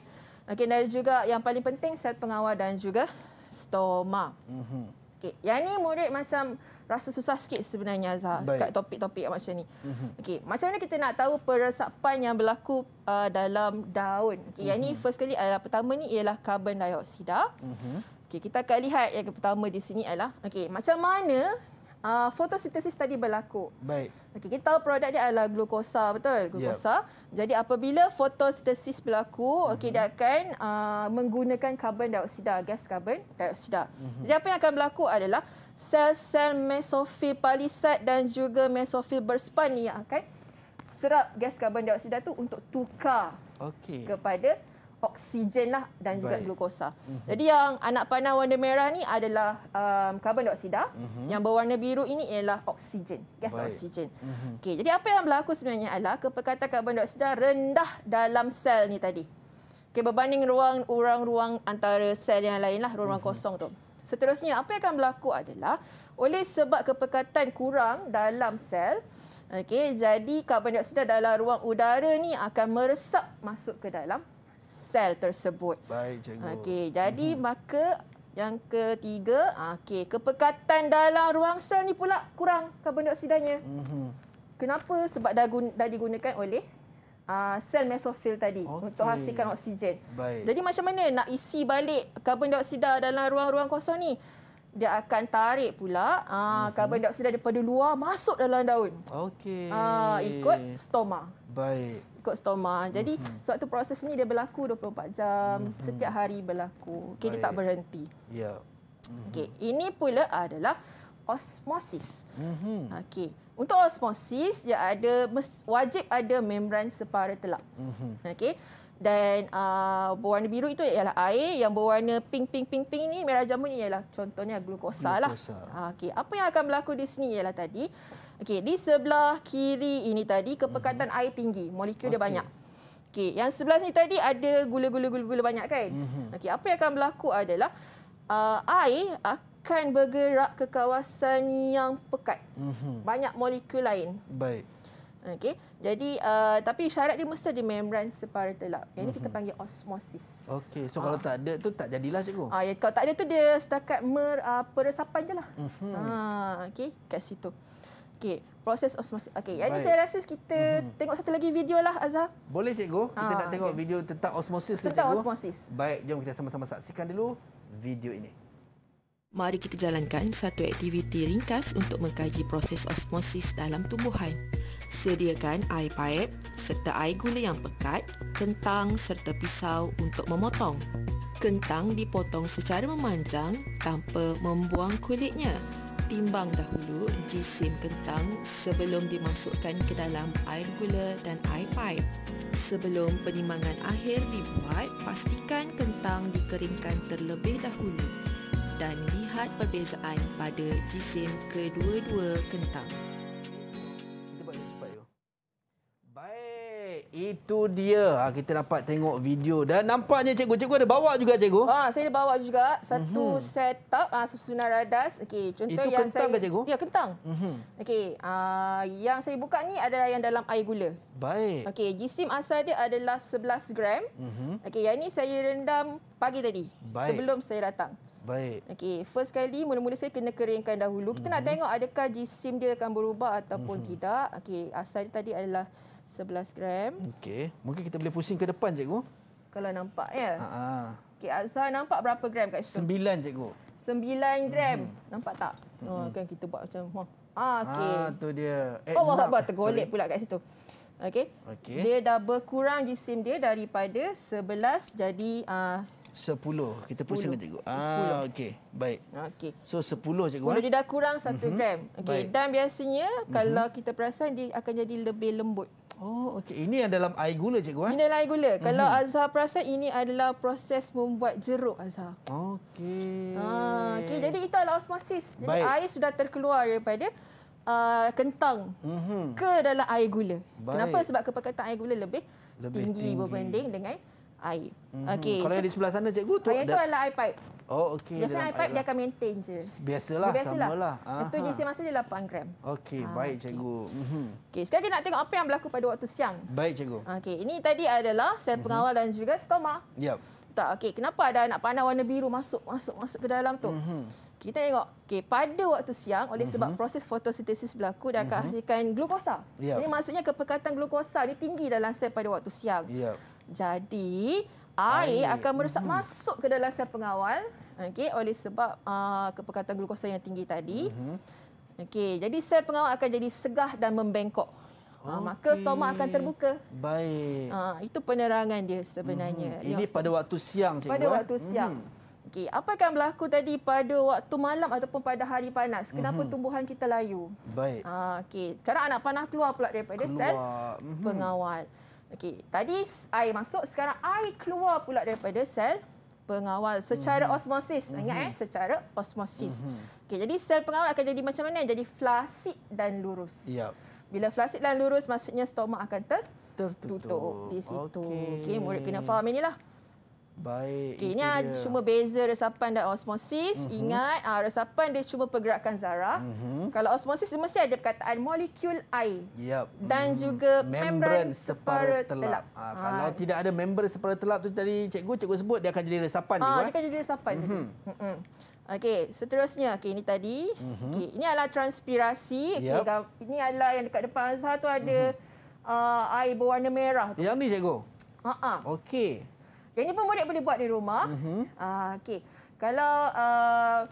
Okey dan juga yang paling penting sel pengawal dan juga stoma. Mm-hmm. Okey yang ini murid macam rasa susah sikit sebenarnya Azhar Baik. kat topik-topik macam ni. Mm-hmm. Okey, macam mana kita nak tahu peresapan yang berlaku uh, dalam daun? Okey, mm-hmm. yang ni mhm. first kali, adalah pertama ni ialah karbon dioksida. Mm-hmm. Okey, kita akan lihat yang pertama di sini adalah okey, macam mana uh, fotosintesis tadi berlaku? Baik. Okey, kita tahu produk dia adalah glukosa, betul? Glukosa. Yep. Jadi apabila fotosintesis berlaku, mm-hmm. okey dia mhm. akan uh, menggunakan karbon dioksida, gas karbon dioksida. Mm-hmm. Jadi apa yang akan berlaku adalah sel-sel mesofil palisat dan juga mesofil berspan ni akan serap gas karbon dioksida tu untuk tukar okay. kepada oksigen lah dan juga Baik. glukosa. Uh-huh. Jadi yang anak panah warna merah ni adalah um, karbon dioksida. Uh-huh. Yang berwarna biru ini ialah oksigen, gas Baik. oksigen. Uh-huh. Mhm. Okay, jadi apa yang berlaku sebenarnya adalah kepekatan karbon dioksida rendah dalam sel ni tadi. Okay, berbanding ruang-ruang ruang antara sel yang lain lah, ruang uh-huh. kosong tu. Seterusnya apa yang akan berlaku adalah oleh sebab kepekatan kurang dalam sel, okay, jadi karbon dioksida dalam ruang udara ni akan meresap masuk ke dalam sel tersebut. Baik, cikgu. Okay, jadi mm-hmm. maka yang ketiga, okay, kepekatan dalam ruang sel ni pula kurang karbon dioksidanya. Mm-hmm. Kenapa? Sebab dah, guna, dah digunakan oleh uh, sel mesofil tadi okay. untuk hasilkan oksigen. Baik. Jadi macam mana nak isi balik karbon dioksida dalam ruang-ruang kosong ni? Dia akan tarik pula uh, uh-huh. karbon dioksida daripada luar masuk dalam daun. Okey. Uh, ikut stoma. Baik. Ikut stoma. Jadi uh-huh. suatu proses ni dia berlaku 24 jam uh-huh. setiap hari berlaku. Okey dia tak berhenti. Ya. Yeah. Uh-huh. Okey, ini pula adalah osmosis. Mhm. uh Okey. Untuk osmosis ia ada wajib ada membran separa telak. Mm-hmm. Okey. Dan uh, berwarna biru itu ialah air yang berwarna pink pink pink pink ini merah jambu ini ialah contohnya glukosa, lah. glukosa. lah. okay. apa yang akan berlaku di sini ialah tadi. okay di sebelah kiri ini tadi kepekatan mm-hmm. air tinggi, molekul okay. dia banyak. Okay, yang sebelah sini tadi ada gula-gula-gula-gula banyak kan? Mm-hmm. Okey, apa yang akan berlaku adalah uh, air akan bergerak ke kawasan yang pekat. Mm-hmm. Banyak molekul lain. Baik. Okey. Jadi uh, tapi syarat dia mesti ada membran separuh telap. Yang ini kita mhm. panggil osmosis. Okey. So ah. kalau tak ada tu tak jadilah cikgu. Ah ya kalau tak ada tu dia setakat mer, uh, peresapan jelah. Mhm. Ha ah, okey kat situ. Okey, proses osmosis. Okey, jadi saya rasa kita mm-hmm. tengok satu lagi video lah Azhar. Boleh cikgu? Kita ah, nak tengok okay. video tentang osmosis tentang cikgu? Tentang osmosis. Baik, jom kita sama-sama saksikan dulu video ini. Mari kita jalankan satu aktiviti ringkas untuk mengkaji proses osmosis dalam tumbuhan. Sediakan air paip serta air gula yang pekat, kentang serta pisau untuk memotong. Kentang dipotong secara memanjang tanpa membuang kulitnya. Timbang dahulu jisim kentang sebelum dimasukkan ke dalam air gula dan air paip. Sebelum penimbangan akhir dibuat, pastikan kentang dikeringkan terlebih dahulu dan lihat perbezaan pada jisim kedua-dua kentang. Itu dia. Ha, kita dapat tengok video. Dan nampaknya cikgu. Cikgu ada bawa juga cikgu. Ha, saya ada bawa juga. Satu mm -hmm. set up uh, ah, susunan radas. Okay, contoh Itu yang kentang saya... ke cikgu? Ya, kentang. Mm -hmm. okay, ah, yang saya buka ni adalah yang dalam air gula. Baik. Okey. jisim asal dia adalah 11 gram. Mm -hmm. yang ini saya rendam pagi tadi. Baik. Sebelum saya datang. Baik. Okey, first kali, mula-mula saya kena keringkan dahulu. Kita mm-hmm. nak mhm. tengok adakah jisim dia akan berubah ataupun mm-hmm. tidak. Okey, asal tadi adalah 11 gram. Okey. Mungkin kita boleh pusing ke depan cikgu. Kalau nampak ya. Ha. Okey, asal nampak berapa gram kat situ? 9 cikgu. 9 gram. Mm-hmm. Nampak tak? Mm-hmm. Oh, kan kita buat macam ha. Ah, okey. Ah, tu dia. Eh, oh, apa tergolek pula kat situ. Okey. Okay. Dia dah berkurang jisim dia daripada 11 jadi uh, Sepuluh. Kita pun sama cikgu. Ah, okey. Baik. Okey. So, sepuluh cikgu. Sepuluh eh? dia dah kurang satu mm-hmm. gram. Okey. Dan biasanya, mhm. kalau mm-hmm. kita perasan, dia akan jadi lebih lembut. Oh, okey. Ini yang dalam air gula, cikgu. Eh? Ini dalam air gula. Mm-hmm. Kalau mhm. Azhar perasan, ini adalah proses membuat jeruk, Azhar. Okey. Ah, okey. Jadi, itu adalah osmosis. Jadi, Baik. air sudah terkeluar daripada uh, kentang mm-hmm. ke dalam air gula. Baik. Kenapa? Sebab kepekatan air gula lebih, lebih tinggi, tinggi berbanding dengan air. Mm-hmm. Okay. Kalau so, di sebelah sana cikgu tu ada. Air adalah air pipe. Oh, okey. Biasanya air pipe dia lah. akan maintain je. Biasalah, Biasalah. samalah. Itu je isi masa dia 8 gram. Okey, ha, baik cikgu. Mhm. Okay. sekarang kita nak tengok apa yang berlaku pada waktu siang. Baik cikgu. Okey, ini tadi adalah sel mhm. pengawal mm-hmm. dan juga stoma. Yep. Tak, okey. Kenapa ada anak panah warna biru masuk masuk masuk ke dalam tu? Mm-hmm. Kita tengok. okay pada waktu siang oleh mhm. sebab mm-hmm. proses fotosintesis berlaku dia akan mm-hmm. hasilkan glukosa. Yep. Ini maksudnya kepekatan glukosa ni tinggi dalam sel pada waktu siang. Yep. Jadi air, air. akan meresap mm -hmm. masuk ke dalam sel pengawal okey oleh sebab uh, ah, kepekatan glukosa yang tinggi tadi. Mm -hmm. Okey, jadi sel pengawal akan jadi segah dan membengkok. Okay. Uh, maka stoma akan terbuka. Baik. Uh, itu penerangan dia sebenarnya. Mm -hmm. Ini Yang pada waktu siang cikgu. Pada eh? waktu siang. Mm -hmm. Okey, apa akan berlaku tadi pada waktu malam ataupun pada hari panas? Kenapa mm -hmm. tumbuhan kita layu? Baik. Uh, okey, sekarang anak panah keluar pula daripada keluar. sel mm -hmm. pengawal. Okey, tadi air masuk, sekarang air keluar pula daripada sel pengawal secara mm-hmm. osmosis. Ingat mm-hmm. eh, secara osmosis. Mm-hmm. Okey, jadi sel pengawal akan jadi macam mana? Jadi flasik dan lurus. Yep. Bila flasik dan lurus, maksudnya stomak akan ter- tertutup. tertutup di situ. Okey, okay, murid kena faham inilah. Baik. Okay, ini cuma beza resapan dan osmosis. Uh-huh. Ingat, uh, resapan dia cuma pergerakan zarah. Mhm. Uh-huh. Kalau osmosis, mesti ada perkataan molekul air. Yep. Dan uh juga membran separa telap. telap. Uh, kalau tidak ada membran separa telap tu tadi cikgu cikgu sebut, dia akan jadi resapan. Uh, dia akan jadi resapan. Uh-huh. Uh-huh. Okey, seterusnya. Okey, ini tadi. Uh-huh. Okey, ini adalah transpirasi. Yep. Okay, ini adalah yang dekat depan Azhar tu ada uh-huh. uh, air berwarna merah. Tu. Yang ni, cikgu? Uh-huh. Okey. Kayaknya pun murid boleh buat di rumah. Mm-hmm. Uh, ah, okay. Kalau uh,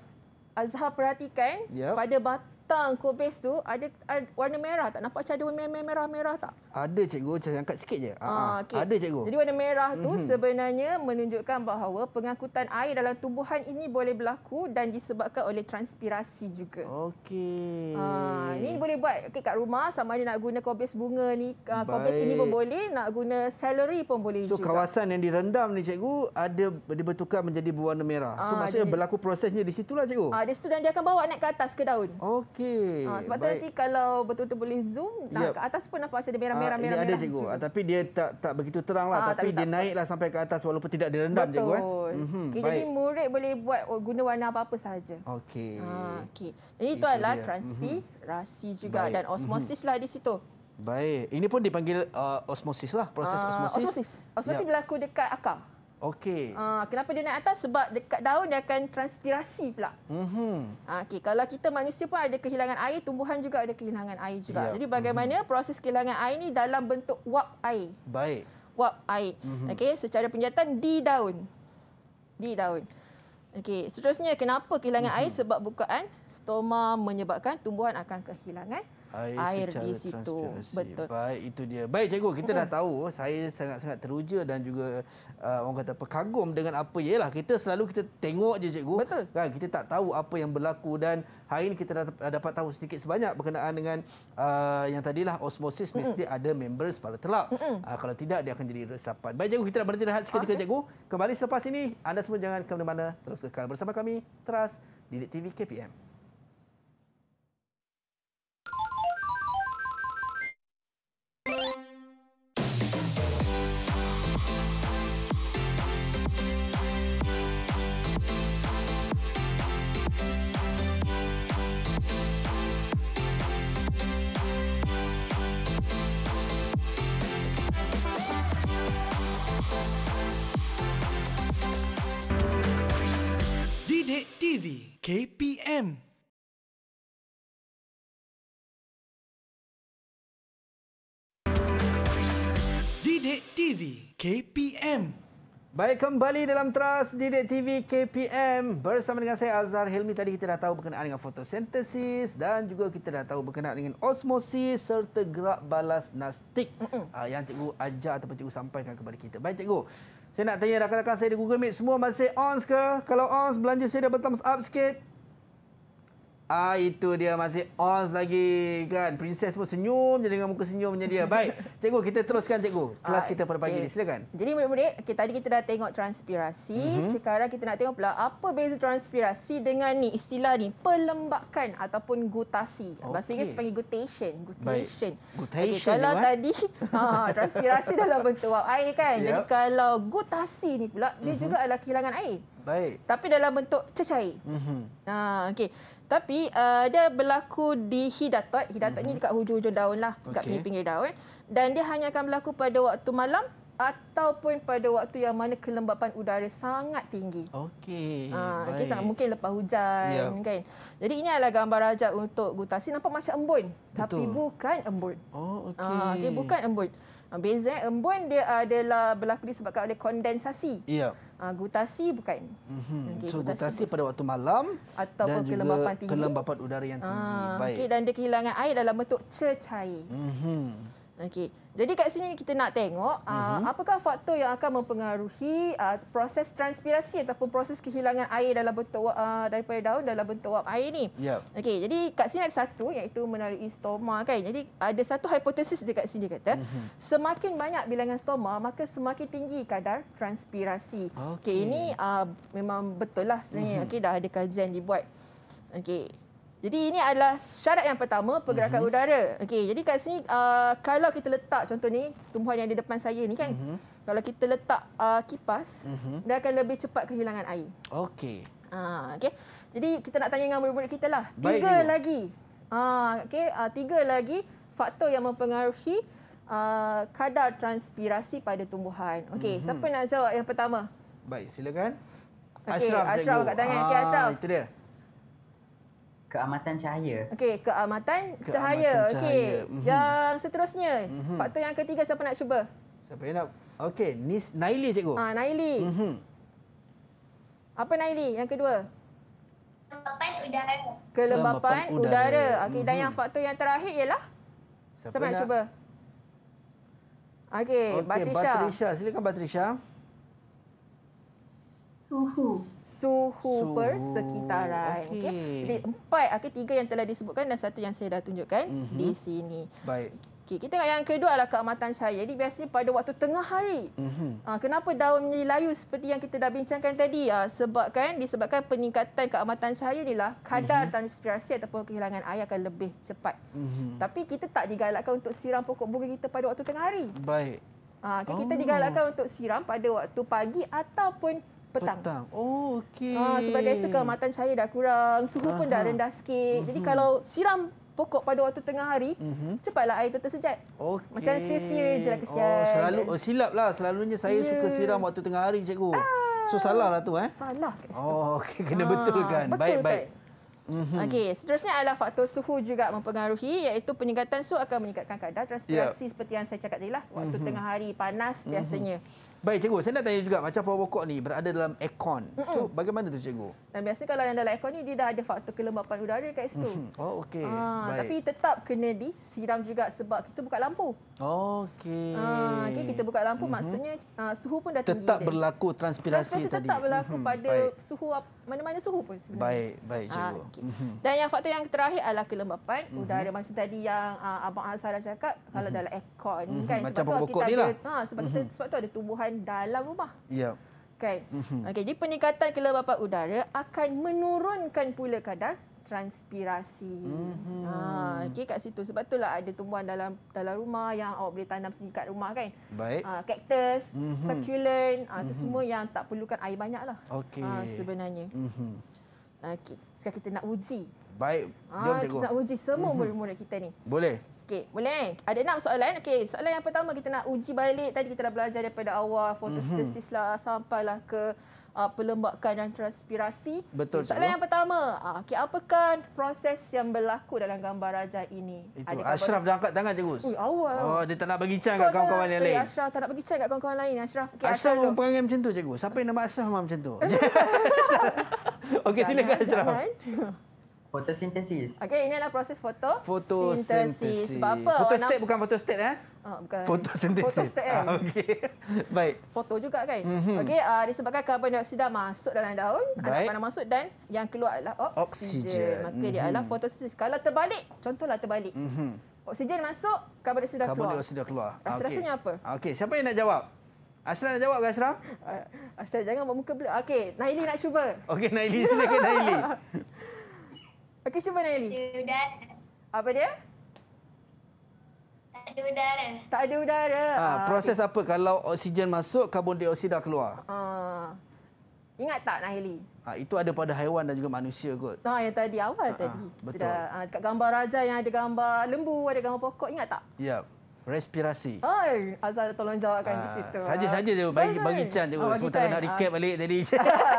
Azhar perhatikan yep. pada batu hutang kubis tu ada, ada warna merah tak nampak macam ada warna merah-merah tak ada cikgu saya angkat sikit je ha, ah, ah, ah. okay. ada cikgu jadi warna merah tu mm-hmm. sebenarnya menunjukkan bahawa pengangkutan air dalam tubuhan ini boleh berlaku dan disebabkan oleh transpirasi juga okey ha, ni boleh buat kat rumah sama ada nak guna kubis bunga ni Baik. kubis ini pun boleh nak guna celery pun boleh so, juga so kawasan yang direndam ni cikgu ada dibertukar menjadi berwarna merah ha, so maksudnya berlaku prosesnya di situlah cikgu ha, di situ dan dia akan bawa naik ke atas ke daun okay okey. Ha, sebab Baik. nanti kalau betul-betul boleh zoom, nak yep. ke atas pun nampak macam dia ah, merah-merah. Ini merah, ada cikgu. cikgu. Ah, tapi dia tak tak begitu terang lah. Ha, tapi, tapi dia naiklah sampai ke atas walaupun tidak direndam cikgu. Eh. Betul. Mhm, okay, jadi murid boleh buat guna warna apa-apa sahaja. Okey. Ha, okay. Ini itu adalah transpirasi mm-hmm. juga Baik. dan mhm. osmosis mm-hmm. lah di situ. Baik. Ini pun dipanggil uh, osmosis lah. Proses uh, osmosis. Osmosis. Osmosis yep. berlaku dekat akar. Okey. Uh, kenapa dia naik atas? Sebab dekat daun dia akan transpirasi pula. Mm-hmm. Uh, ah, okay. Kalau kita manusia pun ada kehilangan air, tumbuhan juga ada kehilangan air juga. Yep. Ya. Jadi bagaimana mm-hmm. proses kehilangan air ini dalam bentuk wap air. Baik. Wap air. Mm-hmm. Okey. Secara penjataan di daun. Di daun. Okey. Seterusnya, kenapa kehilangan mm-hmm. air? Mhm. Sebab bukaan stoma menyebabkan tumbuhan akan kehilangan air, air secara di situ. Betul. Baik itu dia. Baik cikgu, kita dah tahu saya sangat-sangat teruja dan juga uh, orang kata pekagum dengan apa ialah ya kita selalu kita tengok je cikgu. Betul. Kan kita tak tahu apa yang berlaku dan hari ini kita dah, dapat tahu sedikit sebanyak berkenaan dengan uh, yang tadilah osmosis hmm. mesti ada members pada telak. Hmm. Uh, kalau tidak dia akan jadi resapan. Baik cikgu, kita dah berhenti rehat seketika okay. cikgu. Kembali selepas ini anda semua jangan ke mana-mana. Terus kekal bersama kami Teras di TV KPM. KPM. Didik TV KPM. Baik kembali dalam Trust Didik TV KPM bersama dengan saya Azhar Helmi tadi kita dah tahu berkenaan dengan fotosintesis dan juga kita dah tahu berkenaan dengan osmosis serta gerak balas nastik mm -mm. yang cikgu ajar ataupun cikgu sampaikan kepada kita. Baik cikgu, saya nak tanya rakan-rakan saya di Google Meet semua masih ons ke? Kalau ons belanja saya dah thumbs up sikit. Ah itu dia masih ons lagi kan. Princess pun senyum je dengan muka senyumnya dia. Baik. Cikgu kita teruskan cikgu. Kelas ah, kita pada pagi okay. ni silakan. Jadi murid-murid, okay, tadi kita dah tengok transpirasi. Uh-huh. Sekarang kita nak tengok pula apa beza transpirasi dengan ni istilah ni pelembakan ataupun gutasi. Okay. Bahasa Inggeris panggil gutation. Gutation. Okay, kalau je, eh. tadi ha transpirasi dalam bentuk wap air kan. Yep. Jadi kalau gutasi ni pula uh-huh. dia mhm. juga adalah kehilangan air. Baik. Tapi dalam bentuk cecair. Mhm. Uh-huh. Ha tapi uh, dia berlaku di hidatot. Hidatot hmm. ni mhm. dekat hujung-hujung daun lah. Dekat okay. pinggir daun. Dan dia hanya akan berlaku pada waktu malam ataupun pada waktu yang mana kelembapan udara sangat tinggi. Okey. Ha, ah, okay, sangat mungkin lepas hujan yeah. kan. Jadi ini adalah gambar rajak untuk gutasi nampak macam embun tapi bukan embun. Oh okay. Ha, dia bukan embun. Ah, beza embun dia adalah berlaku disebabkan oleh kondensasi. Ya. Yeah uh, gutasi bukan. Mm-hmm. Okay, so gutasi, gutasi pada waktu malam atau kelembapan tinggi. Kelembapan udara yang tinggi. Uh, Baik. Okay, dan dia kehilangan air dalam bentuk cecair. Mm-hmm. Okey. Jadi kat sini kita nak tengok uh-huh. apakah faktor yang akan mempengaruhi uh, proses transpirasi ataupun proses kehilangan air dalam bentuk uh, daripada daun dalam bentuk wap air ni. Yep. Okey, jadi kat sini ada satu iaitu melalui stoma kan. Jadi ada satu hipotesis dekat sini kata uh-huh. semakin banyak bilangan stoma maka semakin tinggi kadar transpirasi. Okey, okay, ini uh, memang betul lah sebenarnya. Uh-huh. Okey, dah ada kajian dibuat. Okey. Jadi ini adalah syarat yang pertama pergerakan uh-huh. udara. Okey, jadi kat sini uh, kalau kita letak contoh ni tumbuhan yang di depan saya ni kan. Uh-huh. Kalau kita letak uh, kipas, uh-huh. dia akan lebih cepat kehilangan air. Okey. Ha, uh, okey. Jadi kita nak tanya dengan murid-murid kita lah. Tiga Baik, lagi. Ha, uh, okey, uh, tiga lagi faktor yang mempengaruhi uh, kadar transpirasi pada tumbuhan. Okey, uh-huh. siapa nak jawab yang pertama? Baik, silakan. Okay, Ashraf. Ashraf kat tangan. Ah, okey, Ashraf. Itu dia keamatan cahaya. Okey, keamatan, cahaya. cahaya. Okey. Mm-hmm. Yang seterusnya, mm-hmm. faktor yang ketiga siapa nak cuba? Siapa yang nak? Okey, Nis Naili cikgu. Ah, Naili. Mm-hmm. Apa Naili yang kedua? Kelembapan udara. Kelembapan udara. udara. Okey, mm-hmm. dan mhm. yang faktor yang terakhir ialah Siapa, siapa nak? cuba? Okey, okay, Batrisha. Batrisha, silakan Batrisha suhu suhu so, persekitaran okey okay. jadi empat atau ah, tiga yang telah disebutkan dan satu yang saya dah tunjukkan mm-hmm. di sini baik okey kita tengok yang kedua adalah keamatan cahaya jadi biasanya pada waktu tengah hari mm-hmm. kenapa daun ni layu seperti yang kita dah bincangkan tadi uh, sebabkan disebabkan peningkatan keamatan cahaya inilah kadar mm-hmm. transpirasi ataupun kehilangan air akan lebih cepat mm-hmm. tapi kita tak digalakkan untuk siram pokok bunga kita pada waktu tengah hari baik uh, kita oh. digalakkan untuk siram pada waktu pagi ataupun petang. petang. Oh, okey. Ah, sebab biasa kematan cahaya dah kurang, suhu Aha. pun dah rendah sikit. Uh-huh. Jadi mhm. kalau siram pokok pada waktu tengah hari, uh-huh. cepatlah air itu tersejat. Okay. Macam sia-sia je lah oh, kesian. Oh, selalu, oh, silap lah. Selalunya saya yeah. suka siram waktu tengah hari, cikgu. Ah. So, salah lah tu. Eh? Salah. Oh, okey. Kena ah. betulkan. Betul, baik, baik. Kan? Mm-hmm. Okey, seterusnya adalah faktor suhu juga mempengaruhi iaitu penyegatan suhu akan meningkatkan kadar transpirasi yeah. seperti yang saya cakap tadi lah waktu mm-hmm. tengah hari panas mhm. biasanya. Mm-hmm. Baik cikgu, saya nak tanya juga macam power pokok ni berada dalam aircon. So mm -mm. bagaimana tu cikgu? Dan biasa kalau yang dalam aircon ni dia dah ada faktor kelembapan udara dekat situ. Mm -hmm. Oh okey. Ah, tapi tetap kena disiram juga sebab kita buka lampu. Okey. Ah, okay, kita buka lampu mm -hmm. maksudnya uh, suhu pun dah tinggi. Tetap berlaku transpirasi tetap tadi. Tetap berlaku mm -hmm. pada Baik. suhu apa mana-mana suhu pun sebenarnya. Baik, baik ah, cikgu. Ha, okay. Mhm. Dan yang faktor yang terakhir adalah kelembapan mm-hmm. udara. Macam tadi yang uh, abang Ansara cakap kalau mhm. dalam aircon mm-hmm. kan Macam sebab tu kita ada, ha sebab mm-hmm. tu sebab tu ada tumbuhan dalam rumah. Ya. Yep. Kan. Mm-hmm. Okey, jadi peningkatan kelembapan udara akan menurunkan pula kadar transpirasi. Mm-hmm. Ha, okey kat situ. Sebab itulah ada tumbuhan dalam dalam rumah yang awak boleh tanam sendiri kat rumah kan. Baik. Ha, cactus, mm-hmm. succulent, ha, mm-hmm. semua yang tak perlukan air banyak lah. Okey. Ha, sebenarnya. Mm-hmm. Okey. Sekarang kita nak uji. Baik. Jom ha, kita nak uji semua mm-hmm. kita ni. Boleh. Okey, boleh. Ada enam soalan. Okey, soalan yang pertama kita nak uji balik. Tadi kita dah belajar daripada awal mhm. fotosintesis mm-hmm. lah sampailah ke uh, pelembapkan dan transpirasi. Betul. Soalan cikgu. yang pertama, uh, okay, apakah proses yang berlaku dalam gambar raja ini? Itu. Adakah Ashraf dah angkat tangan cikgu. Ui, awal. Oh, dia tak nak bagi cang kat kawan-kawan yang lain. Ashraf tak nak bagi cang kat kawan-kawan lain. Ashraf. Okay, Ashraf, Ashraf perangai macam tu cikgu. Siapa yang nama Ashraf memang macam tu. Okey, silakan Ashraf. Fotosintesis. Okey, ini adalah proses foto. Fotosintesis. Apa? Fotostat warna... bukan fotostat eh? Oh, bukan. Fotosintesis. Fotostat eh? Ah, Okey. Baik. Foto juga kan? Mm-hmm. Okey, uh, disebabkan karbon dioksida masuk dalam daun, Baik. anak masuk dan yang keluar adalah oksigen. oksigen. Maka mm-hmm. dia mhm. adalah fotosintesis. Kalau terbalik, contohlah terbalik. Mm-hmm. Oksigen masuk, karbon dioksida keluar. Karbon dioksida keluar. Rasa-rasanya ah, okay. apa? Ah, okey, siapa yang nak jawab? Ashraf nak jawab ke Ashraf? Uh, jangan buat muka pelik. Okey, Naili nak cuba. Okey, Naili silakan Naili. Okey, cuba Nelly. Tak ada udara. Apa dia? Tak ada udara. Tak ada udara. Ha, proses okay. apa kalau oksigen masuk, karbon dioksida keluar? Ha. Ingat tak Nahili? Ha, itu ada pada haiwan dan juga manusia kot. Ha, yang tadi awal ha, tadi. Ha, betul. Dah, ha, dekat gambar raja yang ada gambar lembu, ada gambar pokok, ingat tak? Ya. Yep respirasi. Hai, Azal tolong jawabkan di ah, situ. Saja-saja dia bagi bagi chance dia. Ah, oh, Sebab tak nak recap balik tadi.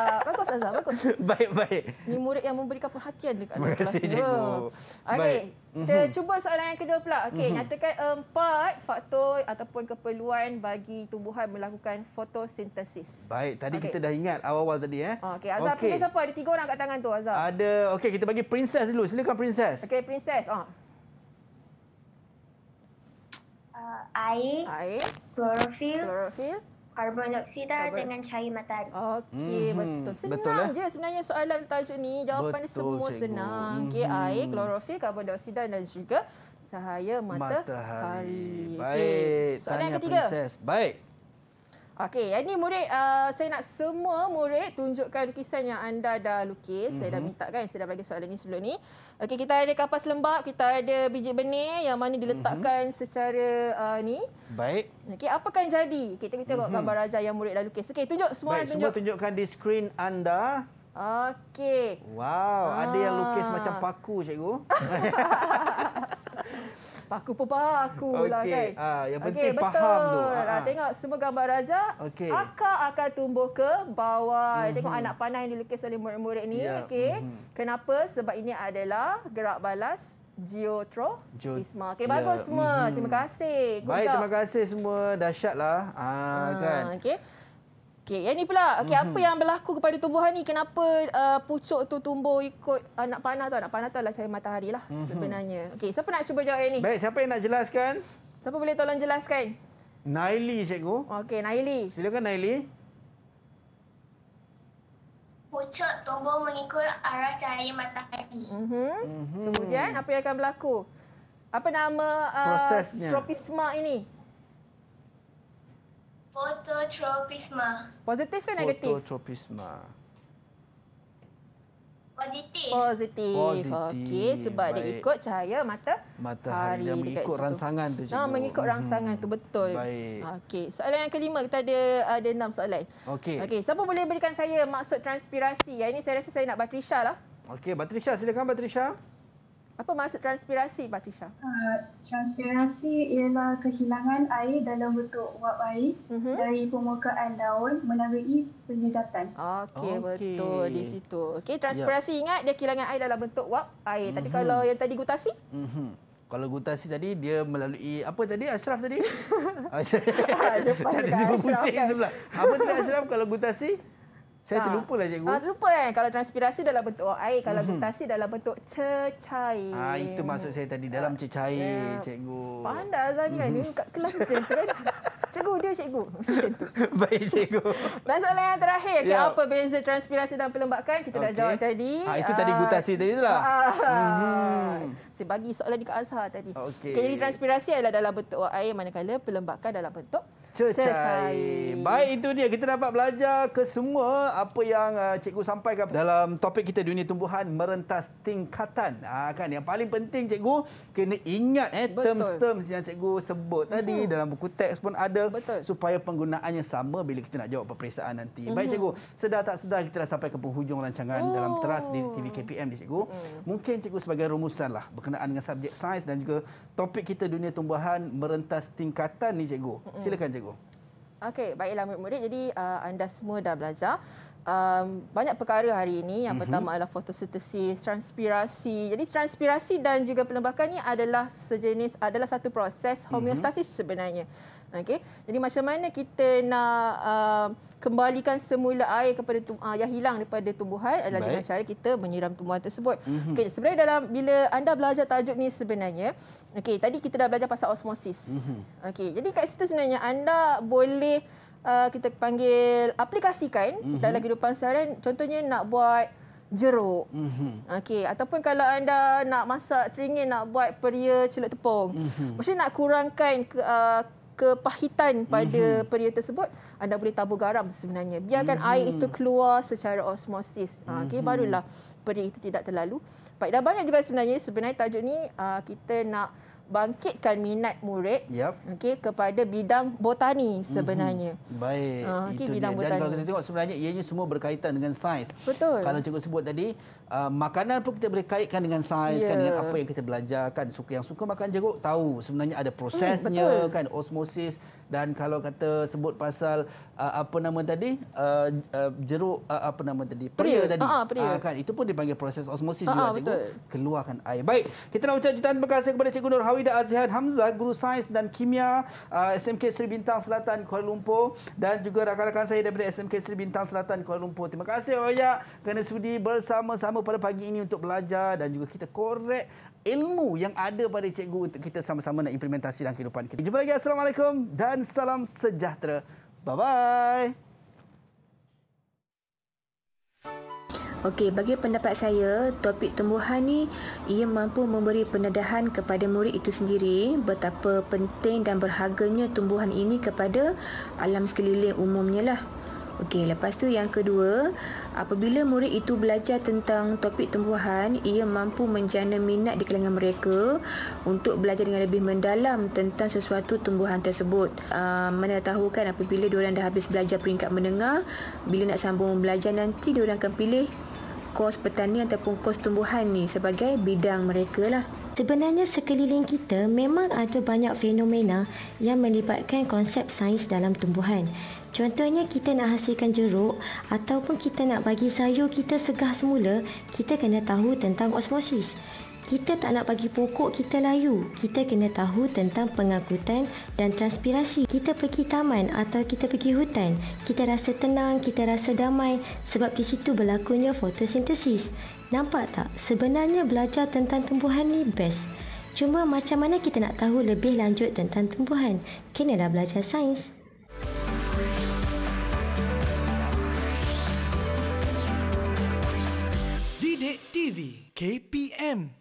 Ah, bagus Azal, bagus. Baik, baik. Ni murid yang memberikan perhatian dekat Terima kelas. Terima kasih, cikgu. Okey, kita mm-hmm. cuba soalan yang kedua pula. Okey, mm-hmm. nyatakan empat faktor ataupun keperluan bagi tumbuhan melakukan fotosintesis. Baik, tadi okay. kita dah ingat awal-awal tadi. Eh. Okey, Azal okay. pilih siapa? Ada tiga orang kat tangan tu, Azal. Ada, okey kita bagi princess dulu. Silakan princess. Okey, princess. Oh uh, air, air, chlorophyll, chlorophyll, karbon dioksida karbon. dengan cahaya matahari. Okey, mm-hmm. betul. Senang betul, lah. je eh? sebenarnya soalan tajuk ni. Jawapan betul, semua cikgu. senang. Mhm. Okey, mm-hmm. air, chlorophyll, karbon dioksida dan juga cahaya matahari. matahari. Baik, okay. soalan Tanya ketiga. Princess. Baik. Okey, yang ini murid, uh, saya nak semua murid tunjukkan lukisan yang anda dah lukis. Mm-hmm. Saya dah mhm. minta kan, saya dah bagi soalan ini sebelum ini. Okey, kita ada kapas lembap, kita ada biji benih yang mana diletakkan mm-hmm. secara uh, ni. Baik. Okey, apa akan jadi? Kita kita tengok mm-hmm. gambar raja yang murid dah lukis. Okey, tunjuk semua Baik, tunjuk. Semua tunjukkan di skrin anda. Okey. Wow, ah. ada yang lukis ah. macam paku, cikgu. Paku pun paku lah okay. kan. Ah, yang penting okay, betul. faham tu. Ah, ah. Tengok semua gambar Raja. Okay. Akar akan tumbuh ke bawah. Mm-hmm. Tengok anak panah yang dilukis oleh murid-murid ni. Yeah. Okay. Mm-hmm. Kenapa? Sebab ini adalah gerak balas. Geotro Isma. Okey yeah. bagus semua. Mm-hmm. Terima kasih. Good Baik, job. terima kasih semua. Dahsyatlah. Ah, ah kan. Okey. Okey, yang ni pula. Okey, mm-hmm. apa mhm. yang berlaku kepada tumbuhan ni? Kenapa uh, pucuk tu tumbuh ikut anak uh, panah tu? Anak panah tu adalah cahaya matahari lah mm-hmm. sebenarnya. Okey, siapa nak cuba jawab yang ni? Baik, siapa yang nak jelaskan? Siapa boleh tolong jelaskan? Naili, cikgu. Okey, Naili. Silakan Naili. Pucuk tumbuh mengikut arah cahaya matahari. Mm-hmm. Mm-hmm. Kemudian apa yang akan berlaku? Apa nama uh, prosesnya? Tropisma ini. Phototropisma. Positif ke negatif? Phototropisma. Positif. Positif. Positif. Okey, sebab Baik. dia ikut cahaya mata matahari. Dia mengikut situ. rangsangan tu juga. Ah, ha, mengikut mhm. rangsangan tu betul. Baik. Okey, soalan yang kelima kita ada ada enam soalan. Okey. Okey, siapa boleh berikan saya maksud transpirasi? Ya, ini saya rasa saya nak Batrisha lah. Okey, Batrisha silakan Batrisha. Okey, apa maksud transpirasi, Patricia? Uh, ah, transpirasi ialah kehilangan air dalam bentuk wap air uh-huh. dari permukaan daun melalui penyejatan. Okey, okay. betul di situ. Okey, ya. transpirasi yeah. ingat dia kehilangan air dalam bentuk wap air. Uh-huh. Tapi mhm. kalau yang tadi gutasi? Uh-huh. Kalau gutasi tadi dia melalui apa tadi Ashraf tadi? Ashraf. Cari ah, dia pusing kan. sebelah. Apa tadi Ashraf kalau gutasi? Saya ha. terlupa lah cikgu. Ha, terlupa kan? Kalau transpirasi dalam bentuk air. Kalau mm-hmm. gutasi dalam bentuk cecair. Ha, itu maksud saya tadi. Dalam cecair, ya. cikgu. Pandai Azania mm-hmm. ni. Mhm. Kat kelas macam tu kan? Cikgu, dia cikgu. Mesti macam Baik, cikgu. Dan soalan yang terakhir. Okay, ya. Apa beza transpirasi dan pelembakan? Kita okay. dah jawab tadi. Ha, itu tadi ah. gutasi uh, tadi tu lah. Uh, hmm saya bagi soalan ni ke Azhar tadi. Okay. Okay, jadi transpirasi adalah dalam bentuk air manakala pelembakan dalam bentuk Cecair. Baik itu dia kita dapat belajar ke semua apa yang uh, cikgu sampaikan dalam topik kita dunia tumbuhan merentas tingkatan. Ah uh, kan yang paling penting cikgu kena ingat eh terms-terms yang cikgu sebut tadi mm-hmm. dalam buku teks pun ada Betul. supaya penggunaannya sama bila kita nak jawab peperiksaan nanti. Uh Baik mm-hmm. cikgu, sedar tak sedar kita dah sampai ke penghujung rancangan oh. dalam teras di TV KPM ni cikgu. Uh Mungkin cikgu sebagai rumusan lah, berkenaan dengan subjek sains dan juga topik kita dunia tumbuhan merentas tingkatan ni cikgu. Silakan cikgu. Okey, baiklah murid-murid. Jadi uh, anda semua dah belajar. Um, banyak perkara hari ini. Yang mm-hmm. pertama adalah fotosintesis, transpirasi. Jadi transpirasi dan juga pelembakan ini adalah sejenis, adalah satu proses homeostasis mm-hmm. sebenarnya. Okay, Jadi macam mana kita nak uh, kembalikan semula air kepada uh, yang hilang daripada tumbuhan adalah Baik. dengan cara kita menyiram tumbuhan tersebut. Mm-hmm. Okey, sebenarnya dalam bila anda belajar tajuk ni sebenarnya, okay tadi kita dah belajar pasal osmosis. Mm-hmm. Okey. Jadi kat situ sebenarnya anda boleh uh, kita panggil aplikasikan mm-hmm. dalam kehidupan seharian contohnya nak buat jeruk. Mhm. Okey, ataupun kalau anda nak masak teringin nak buat peria celup tepung. Mm-hmm. Mesti nak kurangkan ke, uh, kepahitan pada mm-hmm. peria tersebut anda boleh tabur garam sebenarnya biarkan mm-hmm. air itu mhm. keluar secara osmosis mm-hmm. okey mhm. barulah peria itu tidak terlalu baik dah banyak juga sebenarnya sebenarnya tajuk ni ah, kita nak bangkitkan minat murid yep. okey kepada bidang botani mhm. sebenarnya. Mm-hmm. Baik, ha, ah, okay, itu bidang dia. Botani. Dan kalau kita tengok sebenarnya ianya semua berkaitan dengan sains. Betul. Kalau cikgu sebut tadi, uh, makanan pun kita boleh kaitkan dengan sains yeah. kan dengan ya. apa yang kita belajar kan suka yang suka makan jeruk tahu sebenarnya ada hmm, prosesnya mm, kan osmosis dan kalau kata sebut pasal uh, apa nama tadi uh, uh, jeruk uh, apa nama tadi peria tadi uh, peria. Uh, kan itu pun dipanggil proses osmosis uh, juga cikgu keluarkan air baik kita nak ucap jutaan terima kasih kepada cikgu Nur Hawida Azihan Hamzah guru sains dan kimia uh, SMK Seri Bintang Selatan Kuala Lumpur dan juga rakan-rakan saya daripada SMK Seri Bintang Selatan Kuala Lumpur terima kasih banyak kerana sudi bersama-sama pada pagi ini untuk belajar dan juga kita korek ilmu yang ada pada cikgu untuk kita sama-sama nak implementasi dalam kehidupan kita. Jumpa lagi. Assalamualaikum dan dan salam sejahtera. Bye bye. Okey, bagi pendapat saya, topik tumbuhan ni ia mampu memberi pendedahan kepada murid itu sendiri betapa penting dan berharganya tumbuhan ini kepada alam sekeliling umumnya lah. Okey, lepas tu yang kedua, apabila murid itu belajar tentang topik tumbuhan, ia mampu menjana minat di kalangan mereka untuk belajar dengan lebih mendalam tentang sesuatu tumbuhan tersebut. Ah, Mana tahu kan apabila diorang dah habis belajar peringkat menengah, bila nak sambung belajar nanti diorang akan pilih kos petani ataupun kos tumbuhan ni sebagai bidang mereka lah. Sebenarnya sekeliling kita memang ada banyak fenomena yang melibatkan konsep sains dalam tumbuhan. Contohnya kita nak hasilkan jeruk ataupun kita nak bagi sayur kita segar semula, kita kena tahu tentang osmosis. Kita tak nak bagi pokok kita layu. Kita kena tahu tentang pengangkutan dan transpirasi. Kita pergi taman atau kita pergi hutan. Kita rasa tenang, kita rasa damai sebab di situ berlakunya fotosintesis. Nampak tak? Sebenarnya belajar tentang tumbuhan ni best. Cuma macam mana kita nak tahu lebih lanjut tentang tumbuhan? Kenalah belajar sains. TV KPM